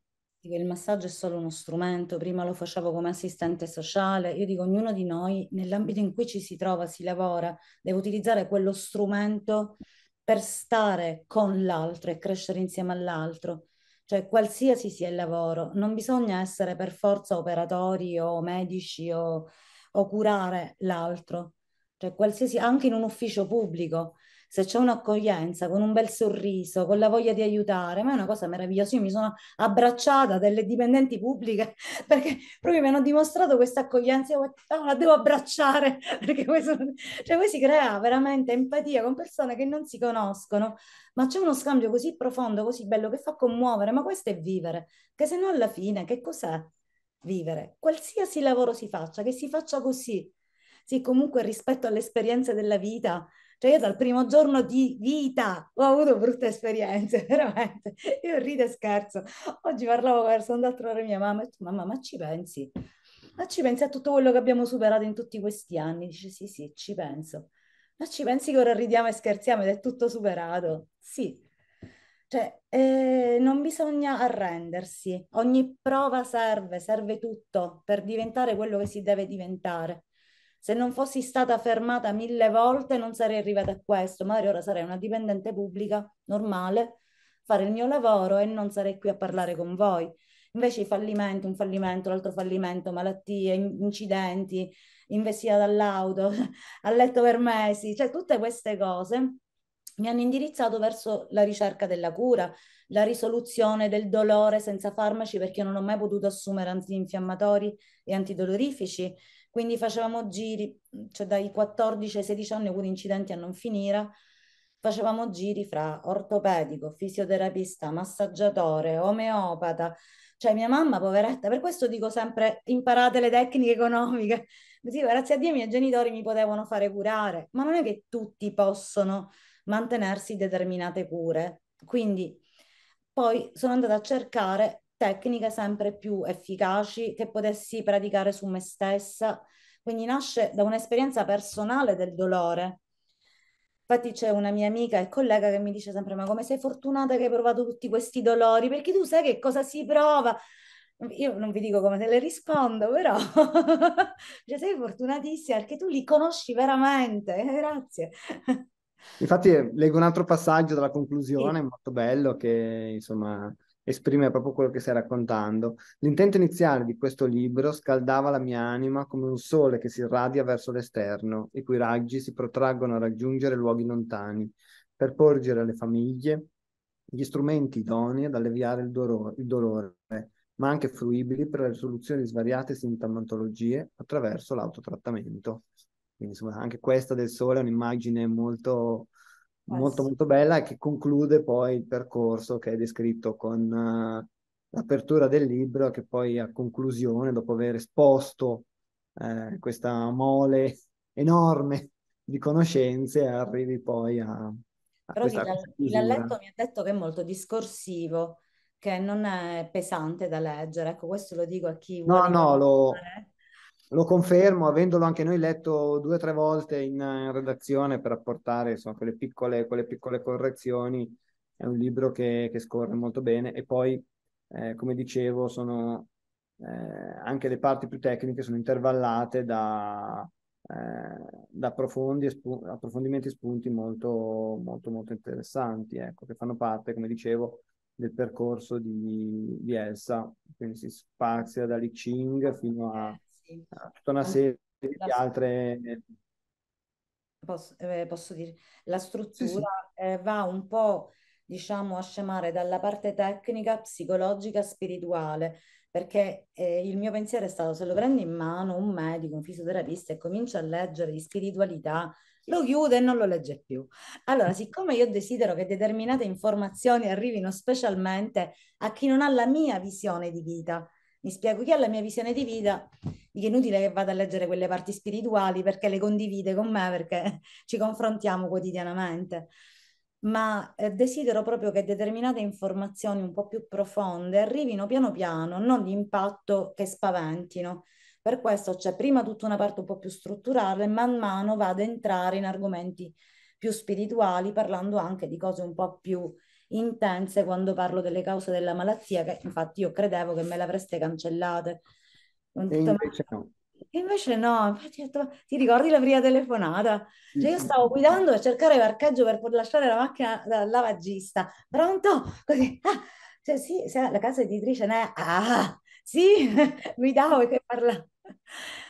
Il massaggio è solo uno strumento, prima lo facevo come assistente sociale, io dico ognuno di noi nell'ambito in cui ci si trova, si lavora, deve utilizzare quello strumento per stare con l'altro e crescere insieme all'altro cioè qualsiasi sia il lavoro, non bisogna essere per forza operatori o medici o o curare l'altro. Cioè, qualsiasi, anche in un ufficio pubblico, se c'è un'accoglienza, con un bel sorriso, con la voglia di aiutare, ma è una cosa meravigliosa. Io mi sono abbracciata delle dipendenti pubbliche perché proprio mi hanno dimostrato questa accoglienza. Io oh, la devo abbracciare perché poi, sono... cioè, poi si crea veramente empatia con persone che non si conoscono, ma c'è uno scambio così profondo, così bello che fa commuovere. Ma questo è vivere, che se no alla fine che cos'è? vivere, qualsiasi lavoro si faccia, che si faccia così. Sì, comunque rispetto alle esperienze della vita, cioè io dal primo giorno di vita ho avuto brutte esperienze, veramente. Io rido e scherzo. Oggi parlavo verso un'altra ora mia mamma e ho mamma, ma ci pensi? Ma ci pensi a tutto quello che abbiamo superato in tutti questi anni? Dice, sì, sì, ci penso. Ma ci pensi che ora ridiamo e scherziamo ed è tutto superato? Sì, cioè, eh, non bisogna arrendersi, ogni prova serve, serve tutto per diventare quello che si deve diventare. Se non fossi stata fermata mille volte non sarei arrivata a questo, magari ora sarei una dipendente pubblica normale, fare il mio lavoro e non sarei qui a parlare con voi. Invece i fallimenti, un fallimento, l'altro fallimento, malattie, incidenti, investita dall'auto, a letto per mesi, cioè tutte queste cose mi hanno indirizzato verso la ricerca della cura, la risoluzione del dolore senza farmaci perché non ho mai potuto assumere antinfiammatori e antidolorifici. Quindi facevamo giri, cioè dai 14 ai 16 anni ho avuto incidenti a non finire, facevamo giri fra ortopedico, fisioterapista, massaggiatore, omeopata. Cioè mia mamma, poveretta, per questo dico sempre imparate le tecniche economiche. Sì, grazie a Dio i miei genitori mi potevano fare curare, ma non è che tutti possono mantenersi determinate cure. Quindi poi sono andata a cercare tecniche sempre più efficaci che potessi praticare su me stessa. Quindi nasce da un'esperienza personale del dolore. Infatti c'è una mia amica e collega che mi dice sempre ma come sei fortunata che hai provato tutti questi dolori perché tu sai che cosa si prova. Io non vi dico come te le rispondo, però cioè, sei fortunatissima perché tu li conosci veramente. Grazie. Infatti eh, leggo un altro passaggio dalla conclusione, sì. molto bello, che insomma esprime proprio quello che stai raccontando. L'intento iniziale di questo libro scaldava la mia anima come un sole che si irradia verso l'esterno, i cui raggi si protraggono a raggiungere luoghi lontani, per porgere alle famiglie gli strumenti idonei ad alleviare il, doro- il dolore, ma anche fruibili per la risoluzione di svariate sintomatologie attraverso l'autotrattamento. Quindi insomma anche questa del sole è un'immagine molto, molto, molto bella che conclude poi il percorso che è descritto con uh, l'apertura del libro che poi a conclusione, dopo aver esposto eh, questa mole enorme di conoscenze, arrivi poi a... a Però chi l'ha letto mi ha detto che è molto discorsivo, che non è pesante da leggere. Ecco, questo lo dico a chi... No, no, lo... Leggere lo confermo, avendolo anche noi letto due o tre volte in, in redazione per apportare insomma, quelle, piccole, quelle piccole correzioni, è un libro che, che scorre molto bene e poi, eh, come dicevo, sono, eh, anche le parti più tecniche sono intervallate da, eh, da profondi spu- approfondimenti e spunti molto, molto, molto interessanti, ecco, che fanno parte, come dicevo, del percorso di, di Elsa, quindi si spazia da Li Ching fino a tutta una ah. serie di altre... Posso, eh, posso dire, la struttura eh, va un po' diciamo a scemare dalla parte tecnica, psicologica, spirituale, perché eh, il mio pensiero è stato se lo prende in mano un medico, un fisioterapista e comincia a leggere di spiritualità, lo chiude e non lo legge più. Allora, siccome io desidero che determinate informazioni arrivino specialmente a chi non ha la mia visione di vita, mi spiego chi ha la mia visione di vita, è inutile che vada a leggere quelle parti spirituali perché le condivide con me, perché ci confrontiamo quotidianamente. Ma eh, desidero proprio che determinate informazioni un po' più profonde arrivino piano piano, non di impatto che spaventino. Per questo c'è cioè, prima tutta una parte un po' più strutturale, man mano vado ad entrare in argomenti più spirituali, parlando anche di cose un po' più intense quando parlo delle cause della malattia, che infatti io credevo che me le avreste cancellate. E invece ma... no. E invece no, infatti detto, ti ricordi la prima telefonata? cioè io stavo guidando a cercare parcheggio per lasciare la macchina dal lavaggista. Pronto? Così, ah, cioè sì, la casa editrice ne è, ah, sì, guidavo e che parla.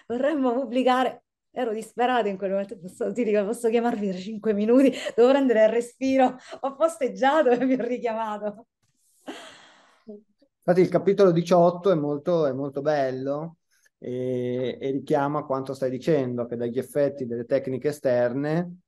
Vorremmo pubblicare, ero disperata in quel momento, posso, ti dico, posso chiamarvi tra cinque minuti, devo prendere il respiro, ho posteggiato e mi ho richiamato. Infatti il capitolo 18 è molto, è molto bello e, e, richiama quanto stai dicendo, che dagli effetti delle tecniche esterne,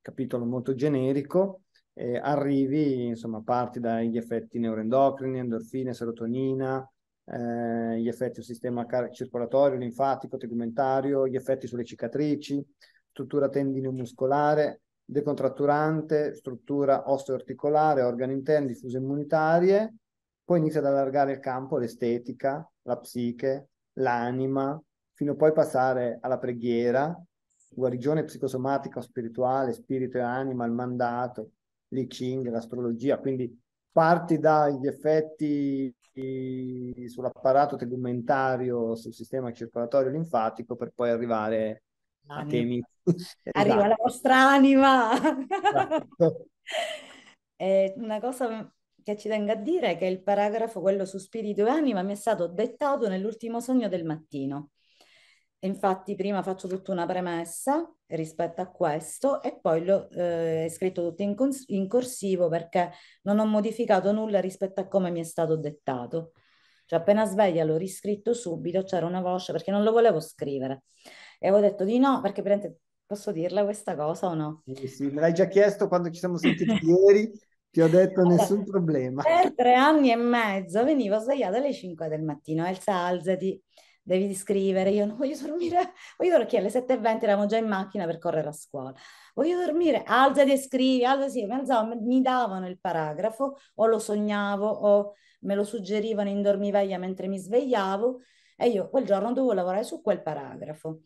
capitolo molto generico, eh, arrivi, insomma, parti dagli effetti neuroendocrini, endorfine, serotonina, eh, gli effetti sul sistema circolatorio, linfatico, tegumentario, gli effetti sulle cicatrici, struttura tendine muscolare, decontratturante, struttura osteoarticolare, organi interni, diffuse immunitarie, poi inizia ad allargare il campo, l'estetica, la psiche, l'anima, fino a poi passare alla preghiera, guarigione psicosomatica o spirituale, spirito e anima, il mandato, l'I Ching, l'astrologia, quindi parti dagli effetti sull'apparato tegumentario, sul sistema circolatorio linfatico per poi arrivare anima. a temi. Arriva esatto. la vostra anima! Esatto. Eh, una cosa che ci tengo a dire è che il paragrafo, quello su spirito e anima, mi è stato dettato nell'ultimo sogno del mattino. Infatti prima faccio tutta una premessa rispetto a questo e poi l'ho eh, scritto tutto in, in, corsivo perché non ho modificato nulla rispetto a come mi è stato dettato. Cioè appena sveglia l'ho riscritto subito, c'era una voce perché non lo volevo scrivere. E avevo detto di no perché praticamente posso dirla questa cosa o no? Sì, sì, me l'hai già chiesto quando ci siamo sentiti ieri, ti ho detto allora, nessun problema. Per tre anni e mezzo venivo svegliata alle 5 del mattino, Elsa alzati devi scrivere, io non voglio dormire, voglio dormire, che alle 7.20 eravamo già in macchina per correre a scuola, voglio dormire, alzati e scrivi, alzati, mi alzavo, mi davano il paragrafo o lo sognavo o me lo suggerivano in dormiveglia mentre mi svegliavo e io quel giorno dovevo lavorare su quel paragrafo.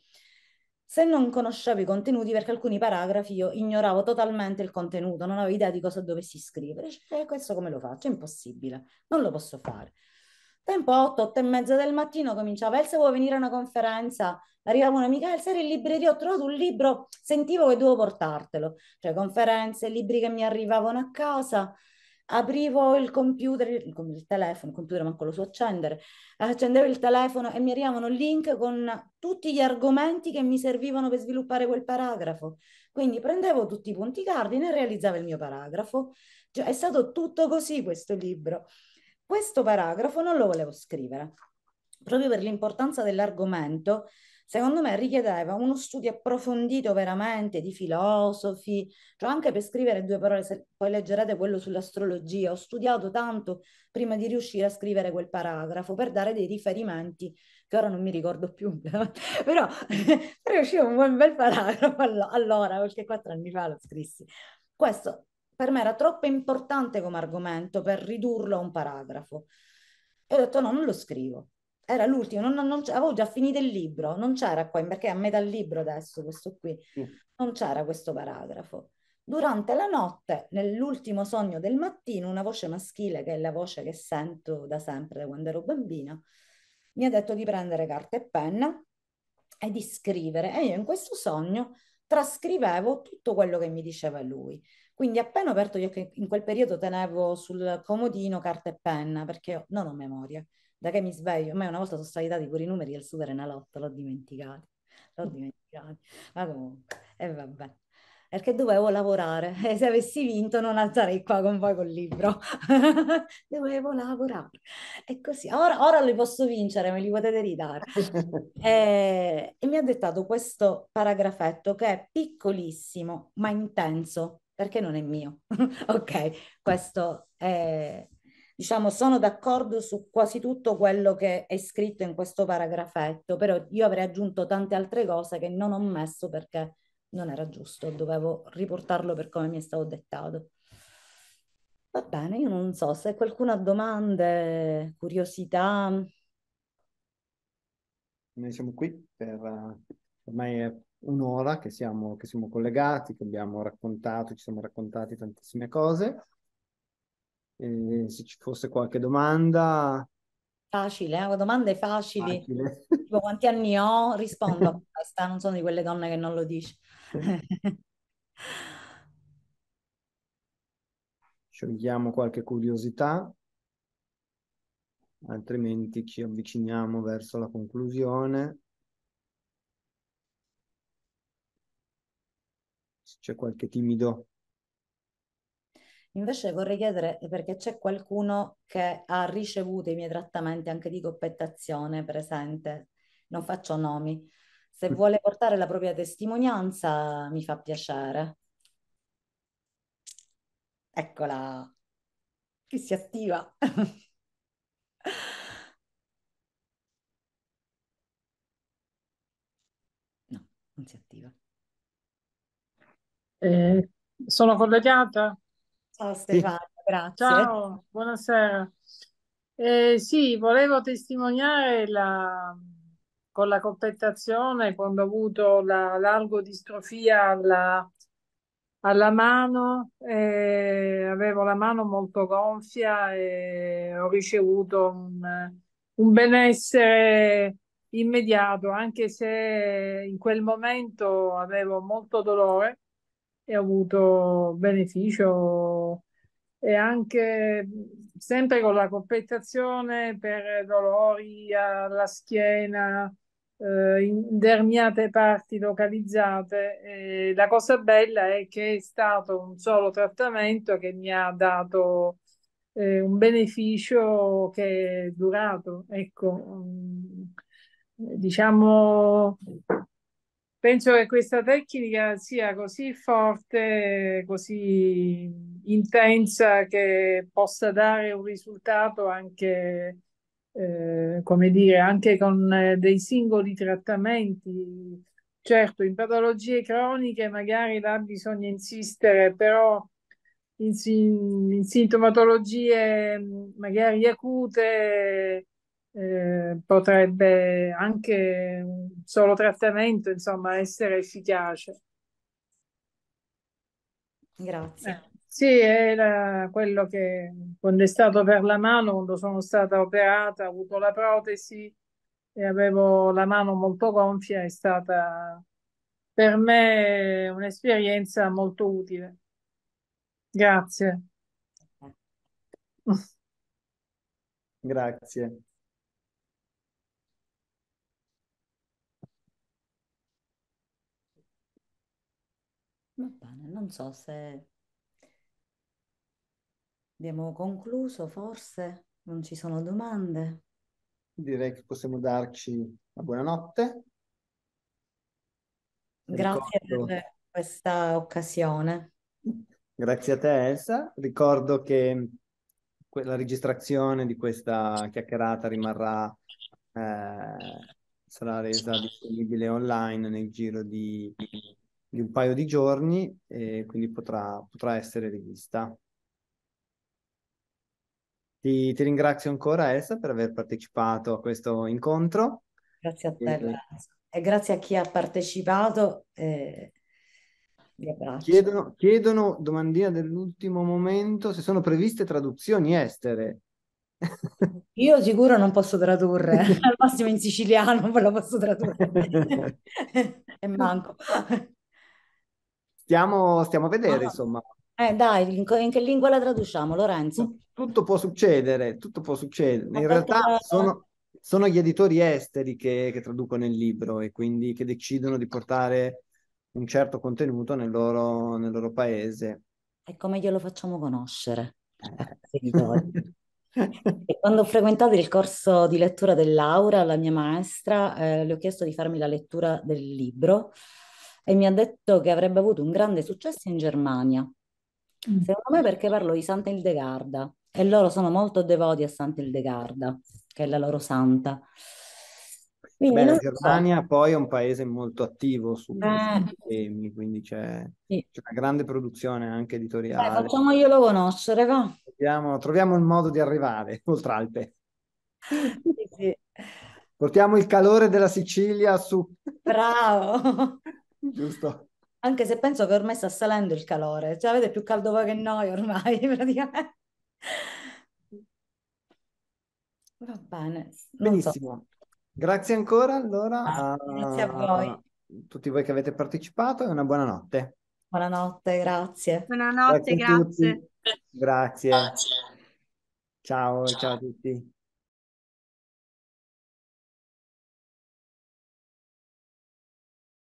Se non conoscevo i contenuti, perché alcuni paragrafi io ignoravo totalmente il contenuto, non avevo idea di cosa dovessi scrivere, cioè, questo come lo faccio? È impossibile, non lo posso fare. Tempo 8, 8 e mezza del mattino cominciava Elsa vuoi venire a una conferenza, arrivava un'amica Elsa era in libreria, ho trovato un libro, sentivo che dovevo portartelo, cioè conferenze, libri che mi arrivavano a casa, aprivo il computer, il, il telefono, il computer manco lo so accendere, accendevo il telefono e mi arrivavano link con tutti gli argomenti che mi servivano per sviluppare quel paragrafo, quindi prendevo tutti i punti cardine e realizzavo il mio paragrafo, cioè, è stato tutto così questo libro questo paragrafo non lo volevo scrivere, proprio per l'importanza dell'argomento, secondo me richiedeva uno studio approfondito veramente di filosofi, cioè anche per scrivere due parole, se poi leggerete quello sull'astrologia, ho studiato tanto prima di riuscire a scrivere quel paragrafo per dare dei riferimenti che ora non mi ricordo più, però riuscivo un bel paragrafo allora, perché quattro anni fa lo scrissi. Questo per me era troppo importante come argomento per ridurlo a un paragrafo. E ho detto no, non lo scrivo. Era l'ultimo, non, non, avevo già finito il libro, non c'era qua, perché è a metà libro adesso questo qui, non c'era questo paragrafo. Durante la notte, nell'ultimo sogno del mattino, una voce maschile, che è la voce che sento da sempre, da quando ero bambina, mi ha detto di prendere carta e penna e di scrivere. E io in questo sogno trascrivevo tutto quello che mi diceva lui. Quindi appena ho aperto gli occhi, in quel periodo tenevo sul comodino carta e penna perché non ho memoria. Da che mi sveglio, Ma me una volta sono saltati pure i numeri del super enalotto, l'ho dimenticato, l'ho mm. dimenticato. Ma comunque, e eh, vabbè perché dovevo lavorare e se avessi vinto non sarei qua con voi col libro. dovevo lavorare. E così, ora, ora, li posso vincere, me li potete ridare. e, e mi ha dettato questo paragrafetto che è piccolissimo ma intenso perché non è mio. ok, questo è, diciamo, sono d'accordo su quasi tutto quello che è scritto in questo paragrafetto, però io avrei aggiunto tante altre cose che non ho messo perché non era giusto, dovevo riportarlo per come mi è stato dettato. Va bene, io non so se qualcuno ha domande, curiosità. Noi siamo qui per ormai è un'ora che siamo, che siamo collegati, che abbiamo raccontato, ci siamo raccontati tantissime cose. E se ci fosse qualche domanda... Facile, eh? domande facili. Facile. Tipo, quanti anni ho? Rispondo a questa, non sono di quelle donne che non lo dice. Sciogliamo qualche curiosità, altrimenti ci avviciniamo verso la conclusione. c'è qualche timido. Invece vorrei chiedere perché c'è qualcuno che ha ricevuto i miei trattamenti anche di coppettazione presente, non faccio nomi. Se mm. vuole portare la propria testimonianza mi fa piacere. Eccola, chi si attiva. no, non si attiva. Eh, sono collegata? Ciao Stefano, grazie. Ciao, buonasera. Eh, sì, volevo testimoniare la, con la competazione quando ho avuto la largodistrofia alla, alla mano, eh, avevo la mano molto gonfia e ho ricevuto un, un benessere immediato, anche se in quel momento avevo molto dolore e avuto beneficio e anche sempre con la compensazione per dolori alla schiena, eh, in determinate parti localizzate. E la cosa bella è che è stato un solo trattamento che mi ha dato eh, un beneficio che è durato. Ecco, mm, diciamo penso che questa tecnica sia così forte, così intensa che possa dare un risultato anche, eh, come dire, anche con eh, dei singoli trattamenti. Certo, in patologie croniche magari là bisogna insistere, però in, in sintomatologie magari acute eh, potrebbe anche un solo trattamento, insomma, essere efficace. Grazie. Eh, sì, era quello che quando è stato per la mano, quando sono stata operata, ho avuto la protesi e avevo la mano molto gonfia, è stata per me un'esperienza molto utile. Grazie. Grazie. non so se abbiamo concluso, forse non ci sono domande. Direi che possiamo darci una buonanotte. Grazie Ricordo... per questa occasione. Grazie a te Elsa. Ricordo che la registrazione di questa chiacchierata rimarrà, eh, sarà resa disponibile online nel giro di di un paio di giorni e quindi potrà, potrà essere rivista. Ti, ti, ringrazio ancora Elsa per aver partecipato a questo incontro. Grazie a te e, e grazie a chi ha partecipato. Eh, chiedono, chiedono, domandina dell'ultimo momento, se sono previste traduzioni estere. Io sicuro non posso tradurre, al massimo in siciliano ve lo posso tradurre e manco. Stiamo, stiamo a vedere, no. Ah. insomma. Eh, dai, in, in, che lingua la traduciamo, Lorenzo? Tutto, tutto può succedere, tutto può succedere. in realtà eh, sono, sono, gli editori esteri che, che, traducono il libro e quindi che decidono di portare un certo contenuto nel loro, nel loro paese. E come glielo facciamo conoscere? Eh. E quando ho frequentato il corso di lettura dell'Aura, la mia maestra, eh, le ho chiesto di farmi la lettura del libro e mi ha detto che avrebbe avuto un grande successo in Germania. Mm. Secondo me perché parlo di Santa Ildegarda e loro sono molto devoti a Santa Ildegarda, che è la loro santa. Quindi Beh, la Germania so. poi è un paese molto attivo su eh. temi, quindi c'è, sì. c'è, una grande produzione anche editoriale. Beh, facciamoglielo conoscere, va. Troviamo, troviamo il modo di arrivare, oltre Alpe. Sì, sì. Portiamo il calore della Sicilia su. Bravo! Giusto. Anche se penso che ormai sta salendo il calore, cioè avete più caldo voi che noi ormai praticamente. Va bene. Benissimo. So. Grazie ancora allora. Ah, a... Grazie a voi. Tutti voi che avete partecipato e una buona Buonanotte, grazie. Buonanotte, grazie. Grazie. grazie. Ciao, ciao, ciao a tutti.